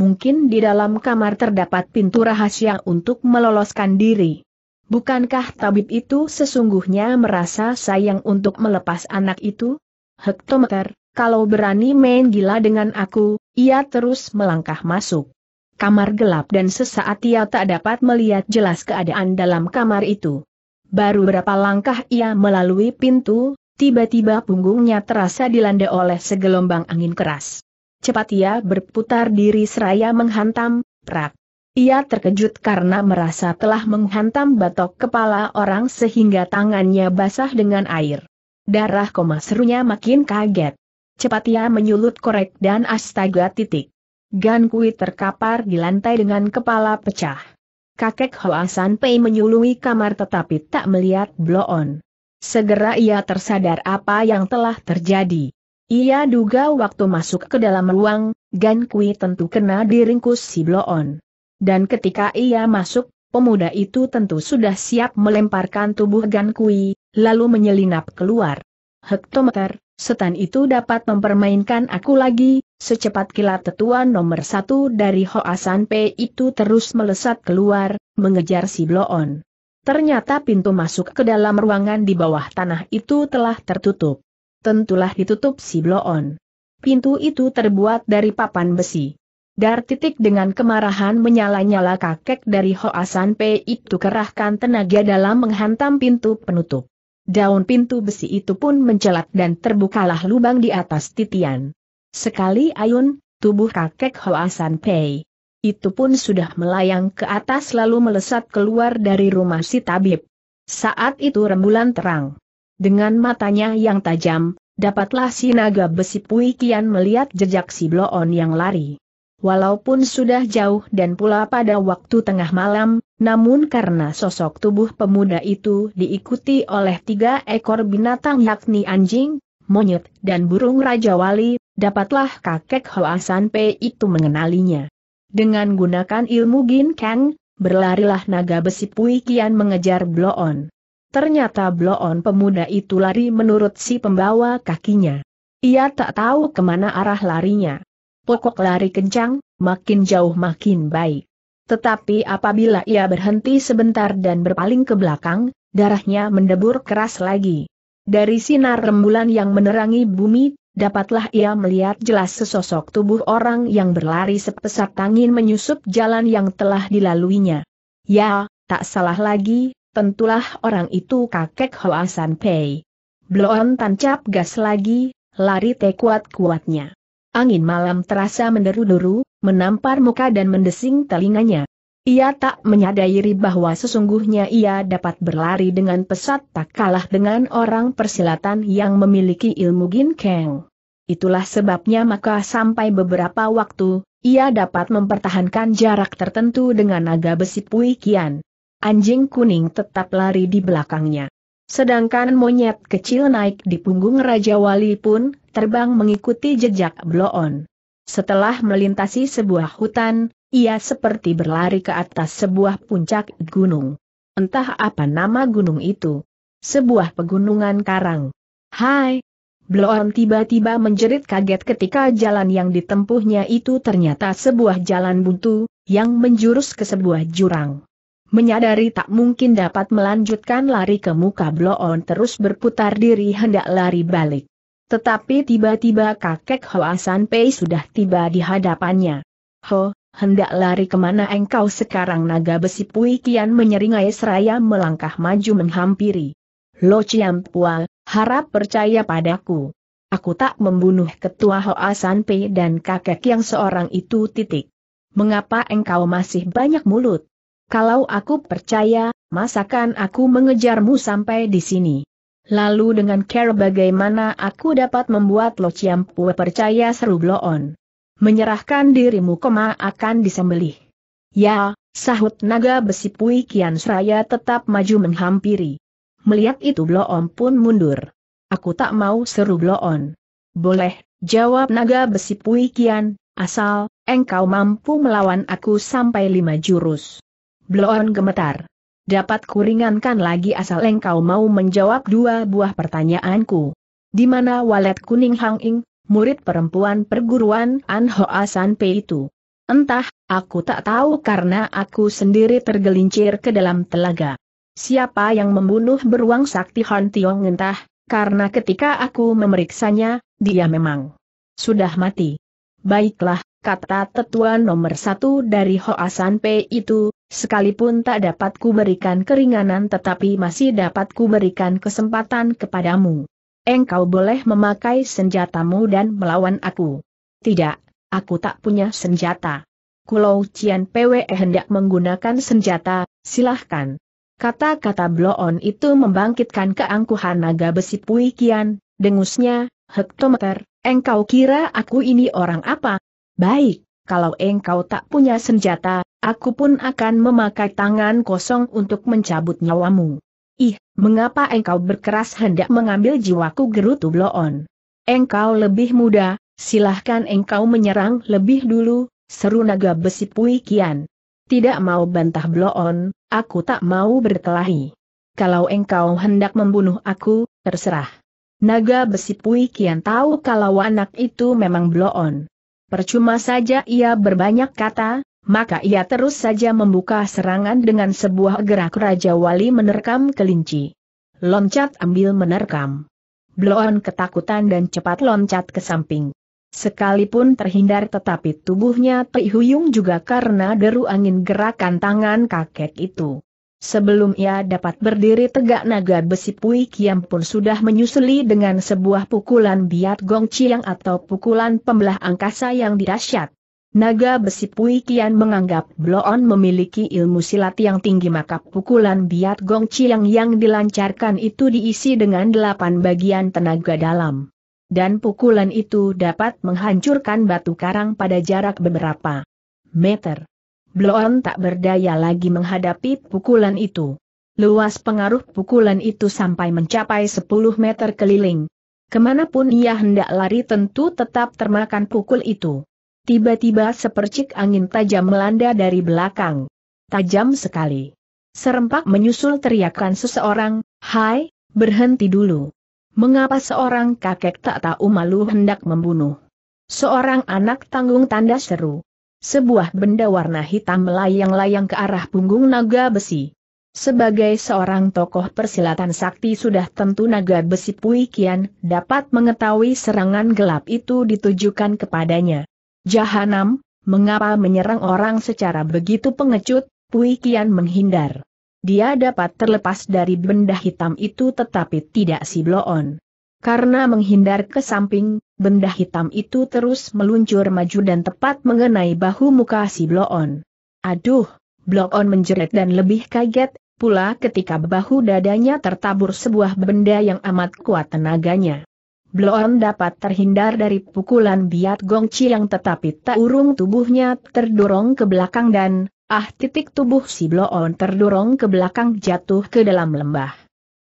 Mungkin di dalam kamar terdapat pintu rahasia untuk meloloskan diri. Bukankah tabib itu sesungguhnya merasa sayang untuk melepas anak itu? Hektometer, kalau berani main gila dengan aku, ia terus melangkah masuk. Kamar gelap dan sesaat ia tak dapat melihat jelas keadaan dalam kamar itu. Baru berapa langkah ia melalui pintu, tiba-tiba punggungnya terasa dilanda oleh segelombang angin keras. Cepat ia berputar diri seraya menghantam, prak. Ia terkejut karena merasa telah menghantam batok kepala orang sehingga tangannya basah dengan air. Darah koma serunya makin kaget. Cepat ia menyulut korek dan astaga titik. Gan Kui terkapar di lantai dengan kepala pecah. Kakek Hoasan Pei menyului kamar tetapi tak melihat bloon. Segera ia tersadar apa yang telah terjadi. Ia duga waktu masuk ke dalam ruang, Gan Kui tentu kena diringkus si bloon. Dan ketika ia masuk, pemuda itu tentu sudah siap melemparkan tubuh Gan Kui, lalu menyelinap keluar. Hektometer, setan itu dapat mempermainkan aku lagi, secepat kilat tetua nomor satu dari Hoasan P itu terus melesat keluar, mengejar si Bloon. Ternyata pintu masuk ke dalam ruangan di bawah tanah itu telah tertutup. Tentulah ditutup si Bloon. Pintu itu terbuat dari papan besi. Dar titik dengan kemarahan menyala-nyala kakek dari Hoasan P itu kerahkan tenaga dalam menghantam pintu penutup. Daun pintu besi itu pun mencelat dan terbukalah lubang di atas titian. Sekali ayun, tubuh kakek Hoasan Pei. Itu pun sudah melayang ke atas lalu melesat keluar dari rumah si tabib. Saat itu rembulan terang. Dengan matanya yang tajam, dapatlah si naga besi Pui Kian melihat jejak si Bloon yang lari. Walaupun sudah jauh dan pula pada waktu tengah malam, namun karena sosok tubuh pemuda itu diikuti oleh tiga ekor binatang yakni anjing, monyet, dan burung Raja Wali, dapatlah kakek Hoasan P itu mengenalinya. Dengan gunakan ilmu Gin Kang, berlarilah naga besi Pui Kian mengejar Bloon. Ternyata Bloon pemuda itu lari menurut si pembawa kakinya. Ia tak tahu kemana arah larinya pokok lari kencang, makin jauh makin baik. Tetapi apabila ia berhenti sebentar dan berpaling ke belakang, darahnya mendebur keras lagi. Dari sinar rembulan yang menerangi bumi, dapatlah ia melihat jelas sesosok tubuh orang yang berlari sepesat angin menyusup jalan yang telah dilaluinya. Ya, tak salah lagi, tentulah orang itu kakek Hoa San Pei. Bloon tancap gas lagi, lari tekuat kuatnya. Angin malam terasa menderu-deru, menampar muka dan mendesing telinganya. Ia tak menyadari bahwa sesungguhnya ia dapat berlari dengan pesat tak kalah dengan orang persilatan yang memiliki ilmu ginkeng. Itulah sebabnya maka sampai beberapa waktu, ia dapat mempertahankan jarak tertentu dengan naga besi Pui Kian. Anjing kuning tetap lari di belakangnya. Sedangkan monyet kecil naik di punggung Raja Wali pun terbang mengikuti jejak Bloon. Setelah melintasi sebuah hutan, ia seperti berlari ke atas sebuah puncak gunung. Entah apa nama gunung itu. Sebuah pegunungan karang. Hai! Bloon tiba-tiba menjerit kaget ketika jalan yang ditempuhnya itu ternyata sebuah jalan buntu, yang menjurus ke sebuah jurang. Menyadari tak mungkin dapat melanjutkan lari ke muka Bloon terus berputar diri hendak lari balik. Tetapi tiba-tiba kakek Hoa San Pei sudah tiba di hadapannya. Ho, hendak lari kemana engkau sekarang naga besi Pui Kian menyeringai seraya melangkah maju menghampiri. Lo Chiam Pua, harap percaya padaku. Aku tak membunuh ketua Hoa San Pei dan kakek yang seorang itu titik. Mengapa engkau masih banyak mulut? Kalau aku percaya, masakan aku mengejarmu sampai di sini? Lalu dengan care bagaimana aku dapat membuat Lo ciampu percaya seru Bloon. Menyerahkan dirimu koma akan disembelih. Ya, sahut naga besi Pui Kian Seraya tetap maju menghampiri. Melihat itu Bloon pun mundur. Aku tak mau seru Bloon. Boleh, jawab naga besi Pui Kian, asal, engkau mampu melawan aku sampai lima jurus. Bloon gemetar dapat kuringankan lagi asal engkau mau menjawab dua buah pertanyaanku. Di mana walet kuning Hang Ing, murid perempuan perguruan An Hoa Pei itu? Entah, aku tak tahu karena aku sendiri tergelincir ke dalam telaga. Siapa yang membunuh beruang sakti Han Tiong entah, karena ketika aku memeriksanya, dia memang sudah mati. Baiklah, kata tetua nomor satu dari Hoasan P itu, sekalipun tak dapat kuberikan keringanan tetapi masih dapat kuberikan kesempatan kepadamu. Engkau boleh memakai senjatamu dan melawan aku. Tidak, aku tak punya senjata. Kulau Cian PWE hendak menggunakan senjata, silahkan. Kata-kata bloon itu membangkitkan keangkuhan naga besi Pui Kian, dengusnya, hektometer, engkau kira aku ini orang apa? Baik, kalau engkau tak punya senjata, aku pun akan memakai tangan kosong untuk mencabut nyawamu. Ih, mengapa engkau berkeras hendak mengambil jiwaku gerutu bloon? Engkau lebih muda, silahkan engkau menyerang lebih dulu, seru naga besi Pui Kian. Tidak mau bantah bloon, aku tak mau berkelahi. Kalau engkau hendak membunuh aku, terserah. Naga besi Pui Kian tahu kalau anak itu memang bloon. Percuma saja ia berbanyak kata, maka ia terus saja membuka serangan dengan sebuah gerak Raja Wali menerkam kelinci. Loncat ambil menerkam. Bloon ketakutan dan cepat loncat ke samping. Sekalipun terhindar tetapi tubuhnya terhuyung juga karena deru angin gerakan tangan kakek itu. Sebelum ia dapat berdiri tegak naga besi Pui Kiam pun sudah menyusuli dengan sebuah pukulan biat gong Chiang atau pukulan pembelah angkasa yang dirasyat. Naga besi Pui Kian menganggap Bloon memiliki ilmu silat yang tinggi maka pukulan biat gong Chiang yang dilancarkan itu diisi dengan delapan bagian tenaga dalam. Dan pukulan itu dapat menghancurkan batu karang pada jarak beberapa meter. Bloon tak berdaya lagi menghadapi pukulan itu. Luas pengaruh pukulan itu sampai mencapai 10 meter keliling. Kemanapun ia hendak lari tentu tetap termakan pukul itu. Tiba-tiba sepercik angin tajam melanda dari belakang. Tajam sekali. Serempak menyusul teriakan seseorang, Hai, berhenti dulu. Mengapa seorang kakek tak tahu malu hendak membunuh? Seorang anak tanggung tanda seru sebuah benda warna hitam melayang-layang ke arah punggung naga besi. Sebagai seorang tokoh persilatan sakti sudah tentu naga besi puikian dapat mengetahui serangan gelap itu ditujukan kepadanya. Jahanam, mengapa menyerang orang secara begitu pengecut, puikian menghindar. Dia dapat terlepas dari benda hitam itu tetapi tidak si bloon. Karena menghindar ke samping, benda hitam itu terus meluncur maju dan tepat mengenai bahu muka si Bloon. Aduh, Bloon menjerit dan lebih kaget, pula ketika bahu dadanya tertabur sebuah benda yang amat kuat tenaganya. Bloon dapat terhindar dari pukulan biat Gongci yang tetapi tak urung tubuhnya terdorong ke belakang dan, ah titik tubuh si Bloon terdorong ke belakang jatuh ke dalam lembah.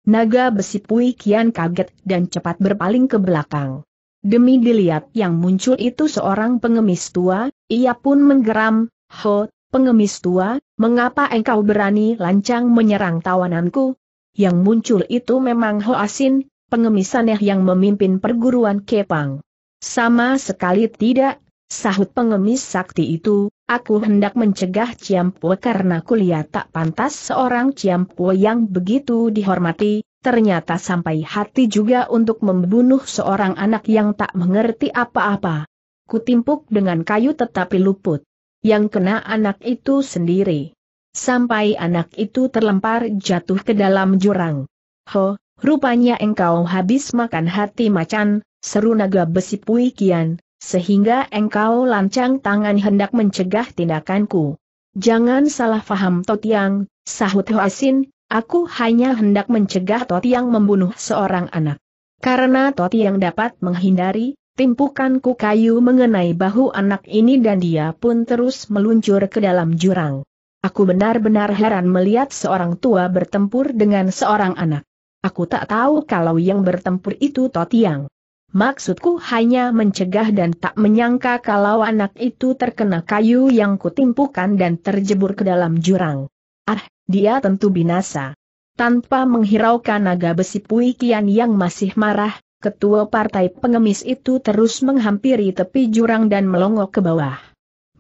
Naga besi Pui kian kaget dan cepat berpaling ke belakang. Demi dilihat yang muncul itu seorang pengemis tua, ia pun menggeram, Ho, pengemis tua, mengapa engkau berani lancang menyerang tawananku? Yang muncul itu memang Ho Asin, pengemis aneh yang memimpin perguruan Kepang. Sama sekali tidak, sahut pengemis sakti itu, aku hendak mencegah Ciampue karena kulihat tak pantas seorang Ciampue yang begitu dihormati, ternyata sampai hati juga untuk membunuh seorang anak yang tak mengerti apa-apa. Kutimpuk dengan kayu tetapi luput. Yang kena anak itu sendiri. Sampai anak itu terlempar jatuh ke dalam jurang. Ho, rupanya engkau habis makan hati macan, seru naga besi puikian, sehingga engkau lancang tangan hendak mencegah tindakanku. Jangan salah faham Totiang, sahut Hoasin, Aku hanya hendak mencegah yang membunuh seorang anak. Karena yang dapat menghindari, timpukanku kayu mengenai bahu anak ini dan dia pun terus meluncur ke dalam jurang. Aku benar-benar heran melihat seorang tua bertempur dengan seorang anak. Aku tak tahu kalau yang bertempur itu Totiang. Maksudku hanya mencegah dan tak menyangka kalau anak itu terkena kayu yang kutimpukan dan terjebur ke dalam jurang. Ah, dia tentu binasa. Tanpa menghiraukan naga besi Pui yang masih marah, ketua partai pengemis itu terus menghampiri tepi jurang dan melongok ke bawah.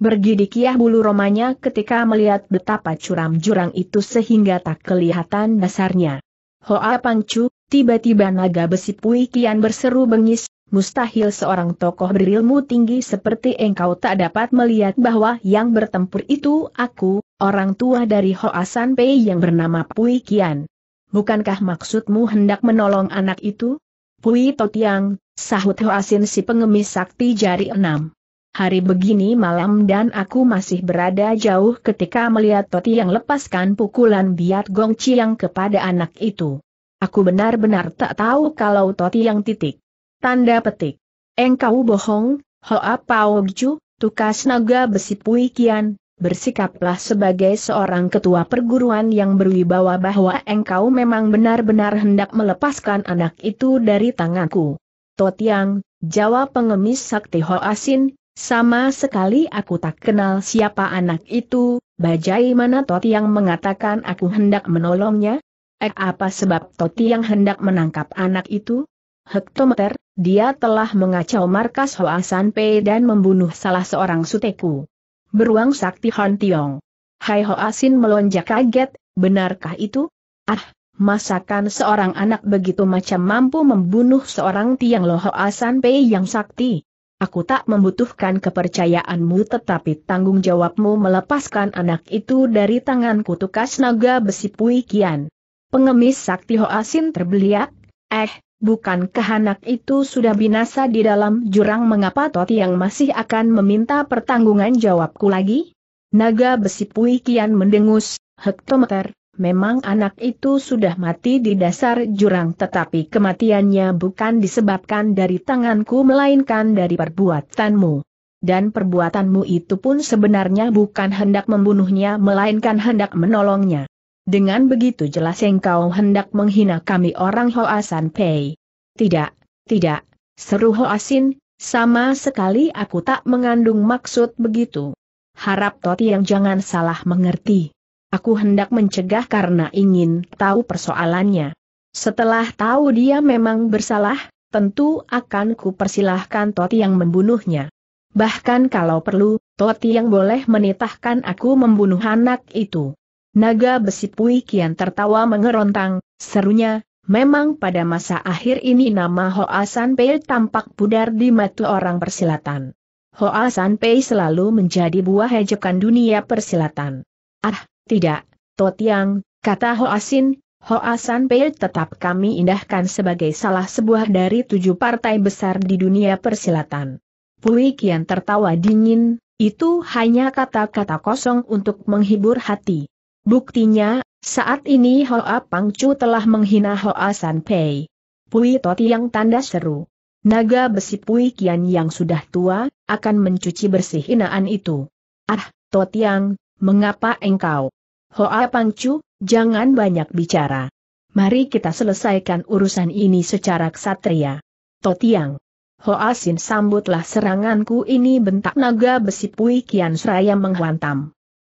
Bergidikiah bulu romanya ketika melihat betapa curam jurang itu sehingga tak kelihatan dasarnya. Hoa Pangcu, tiba-tiba naga besi Pui berseru bengis, Mustahil seorang tokoh berilmu tinggi seperti engkau tak dapat melihat bahwa yang bertempur itu aku, orang tua dari Hoasan Pei yang bernama Pui Kian. Bukankah maksudmu hendak menolong anak itu? Pui Totiang, sahut Hoasin si pengemis sakti jari enam. Hari begini malam dan aku masih berada jauh ketika melihat Toti yang lepaskan pukulan biat Gong Chiang kepada anak itu. Aku benar-benar tak tahu kalau Toti yang titik. Tanda petik. Engkau bohong, Hoa Pao Gju, tukas naga besi Pui Kian, bersikaplah sebagai seorang ketua perguruan yang berwibawa bahwa engkau memang benar-benar hendak melepaskan anak itu dari tanganku. Totiang, jawab pengemis sakti ho asin. sama sekali aku tak kenal siapa anak itu, bajai mana Totiang mengatakan aku hendak menolongnya? Eh apa sebab Totiang hendak menangkap anak itu? hektometer, dia telah mengacau markas Hoasan P dan membunuh salah seorang suteku. Beruang sakti Han Tiong. Hai Hoasin melonjak kaget, benarkah itu? Ah, masakan seorang anak begitu macam mampu membunuh seorang Tiang Lo Hoasan P yang sakti? Aku tak membutuhkan kepercayaanmu tetapi tanggung jawabmu melepaskan anak itu dari tangan kutukas naga besi Pui Kian. Pengemis sakti Hoasin terbeliak, eh, Bukankah anak itu sudah binasa di dalam jurang mengapa Toti yang masih akan meminta pertanggungan jawabku lagi? Naga besi Pui Kian mendengus, hektometer, memang anak itu sudah mati di dasar jurang tetapi kematiannya bukan disebabkan dari tanganku melainkan dari perbuatanmu. Dan perbuatanmu itu pun sebenarnya bukan hendak membunuhnya melainkan hendak menolongnya. Dengan begitu jelas engkau hendak menghina kami orang Hoasan Pei. Tidak, tidak, seru Hoasin, sama sekali aku tak mengandung maksud begitu. Harap Toti yang jangan salah mengerti. Aku hendak mencegah karena ingin tahu persoalannya. Setelah tahu dia memang bersalah, tentu akan kupersilahkan Toti yang membunuhnya. Bahkan kalau perlu, Toti yang boleh menitahkan aku membunuh anak itu. Naga besi Pui Kian tertawa mengerontang, serunya, memang pada masa akhir ini nama Hoa San Pei tampak pudar di mata orang persilatan. Hoa San Pei selalu menjadi buah ejekan dunia persilatan. Ah, tidak, Totiang, kata Hoa Sin, Hoa San Pei tetap kami indahkan sebagai salah sebuah dari tujuh partai besar di dunia persilatan. Pui Kian tertawa dingin, itu hanya kata-kata kosong untuk menghibur hati. Buktinya, saat ini Hoa Pang Chu telah menghina Hoa San Pei. Pui Toti yang tanda seru. Naga besi Pui Kian yang sudah tua, akan mencuci bersih hinaan itu. Ah, Toti yang, mengapa engkau? Hoa Pang Chu, jangan banyak bicara. Mari kita selesaikan urusan ini secara ksatria. Totiang. Hoa Sin sambutlah seranganku ini bentak naga besi Pui Kian Seraya menghantam.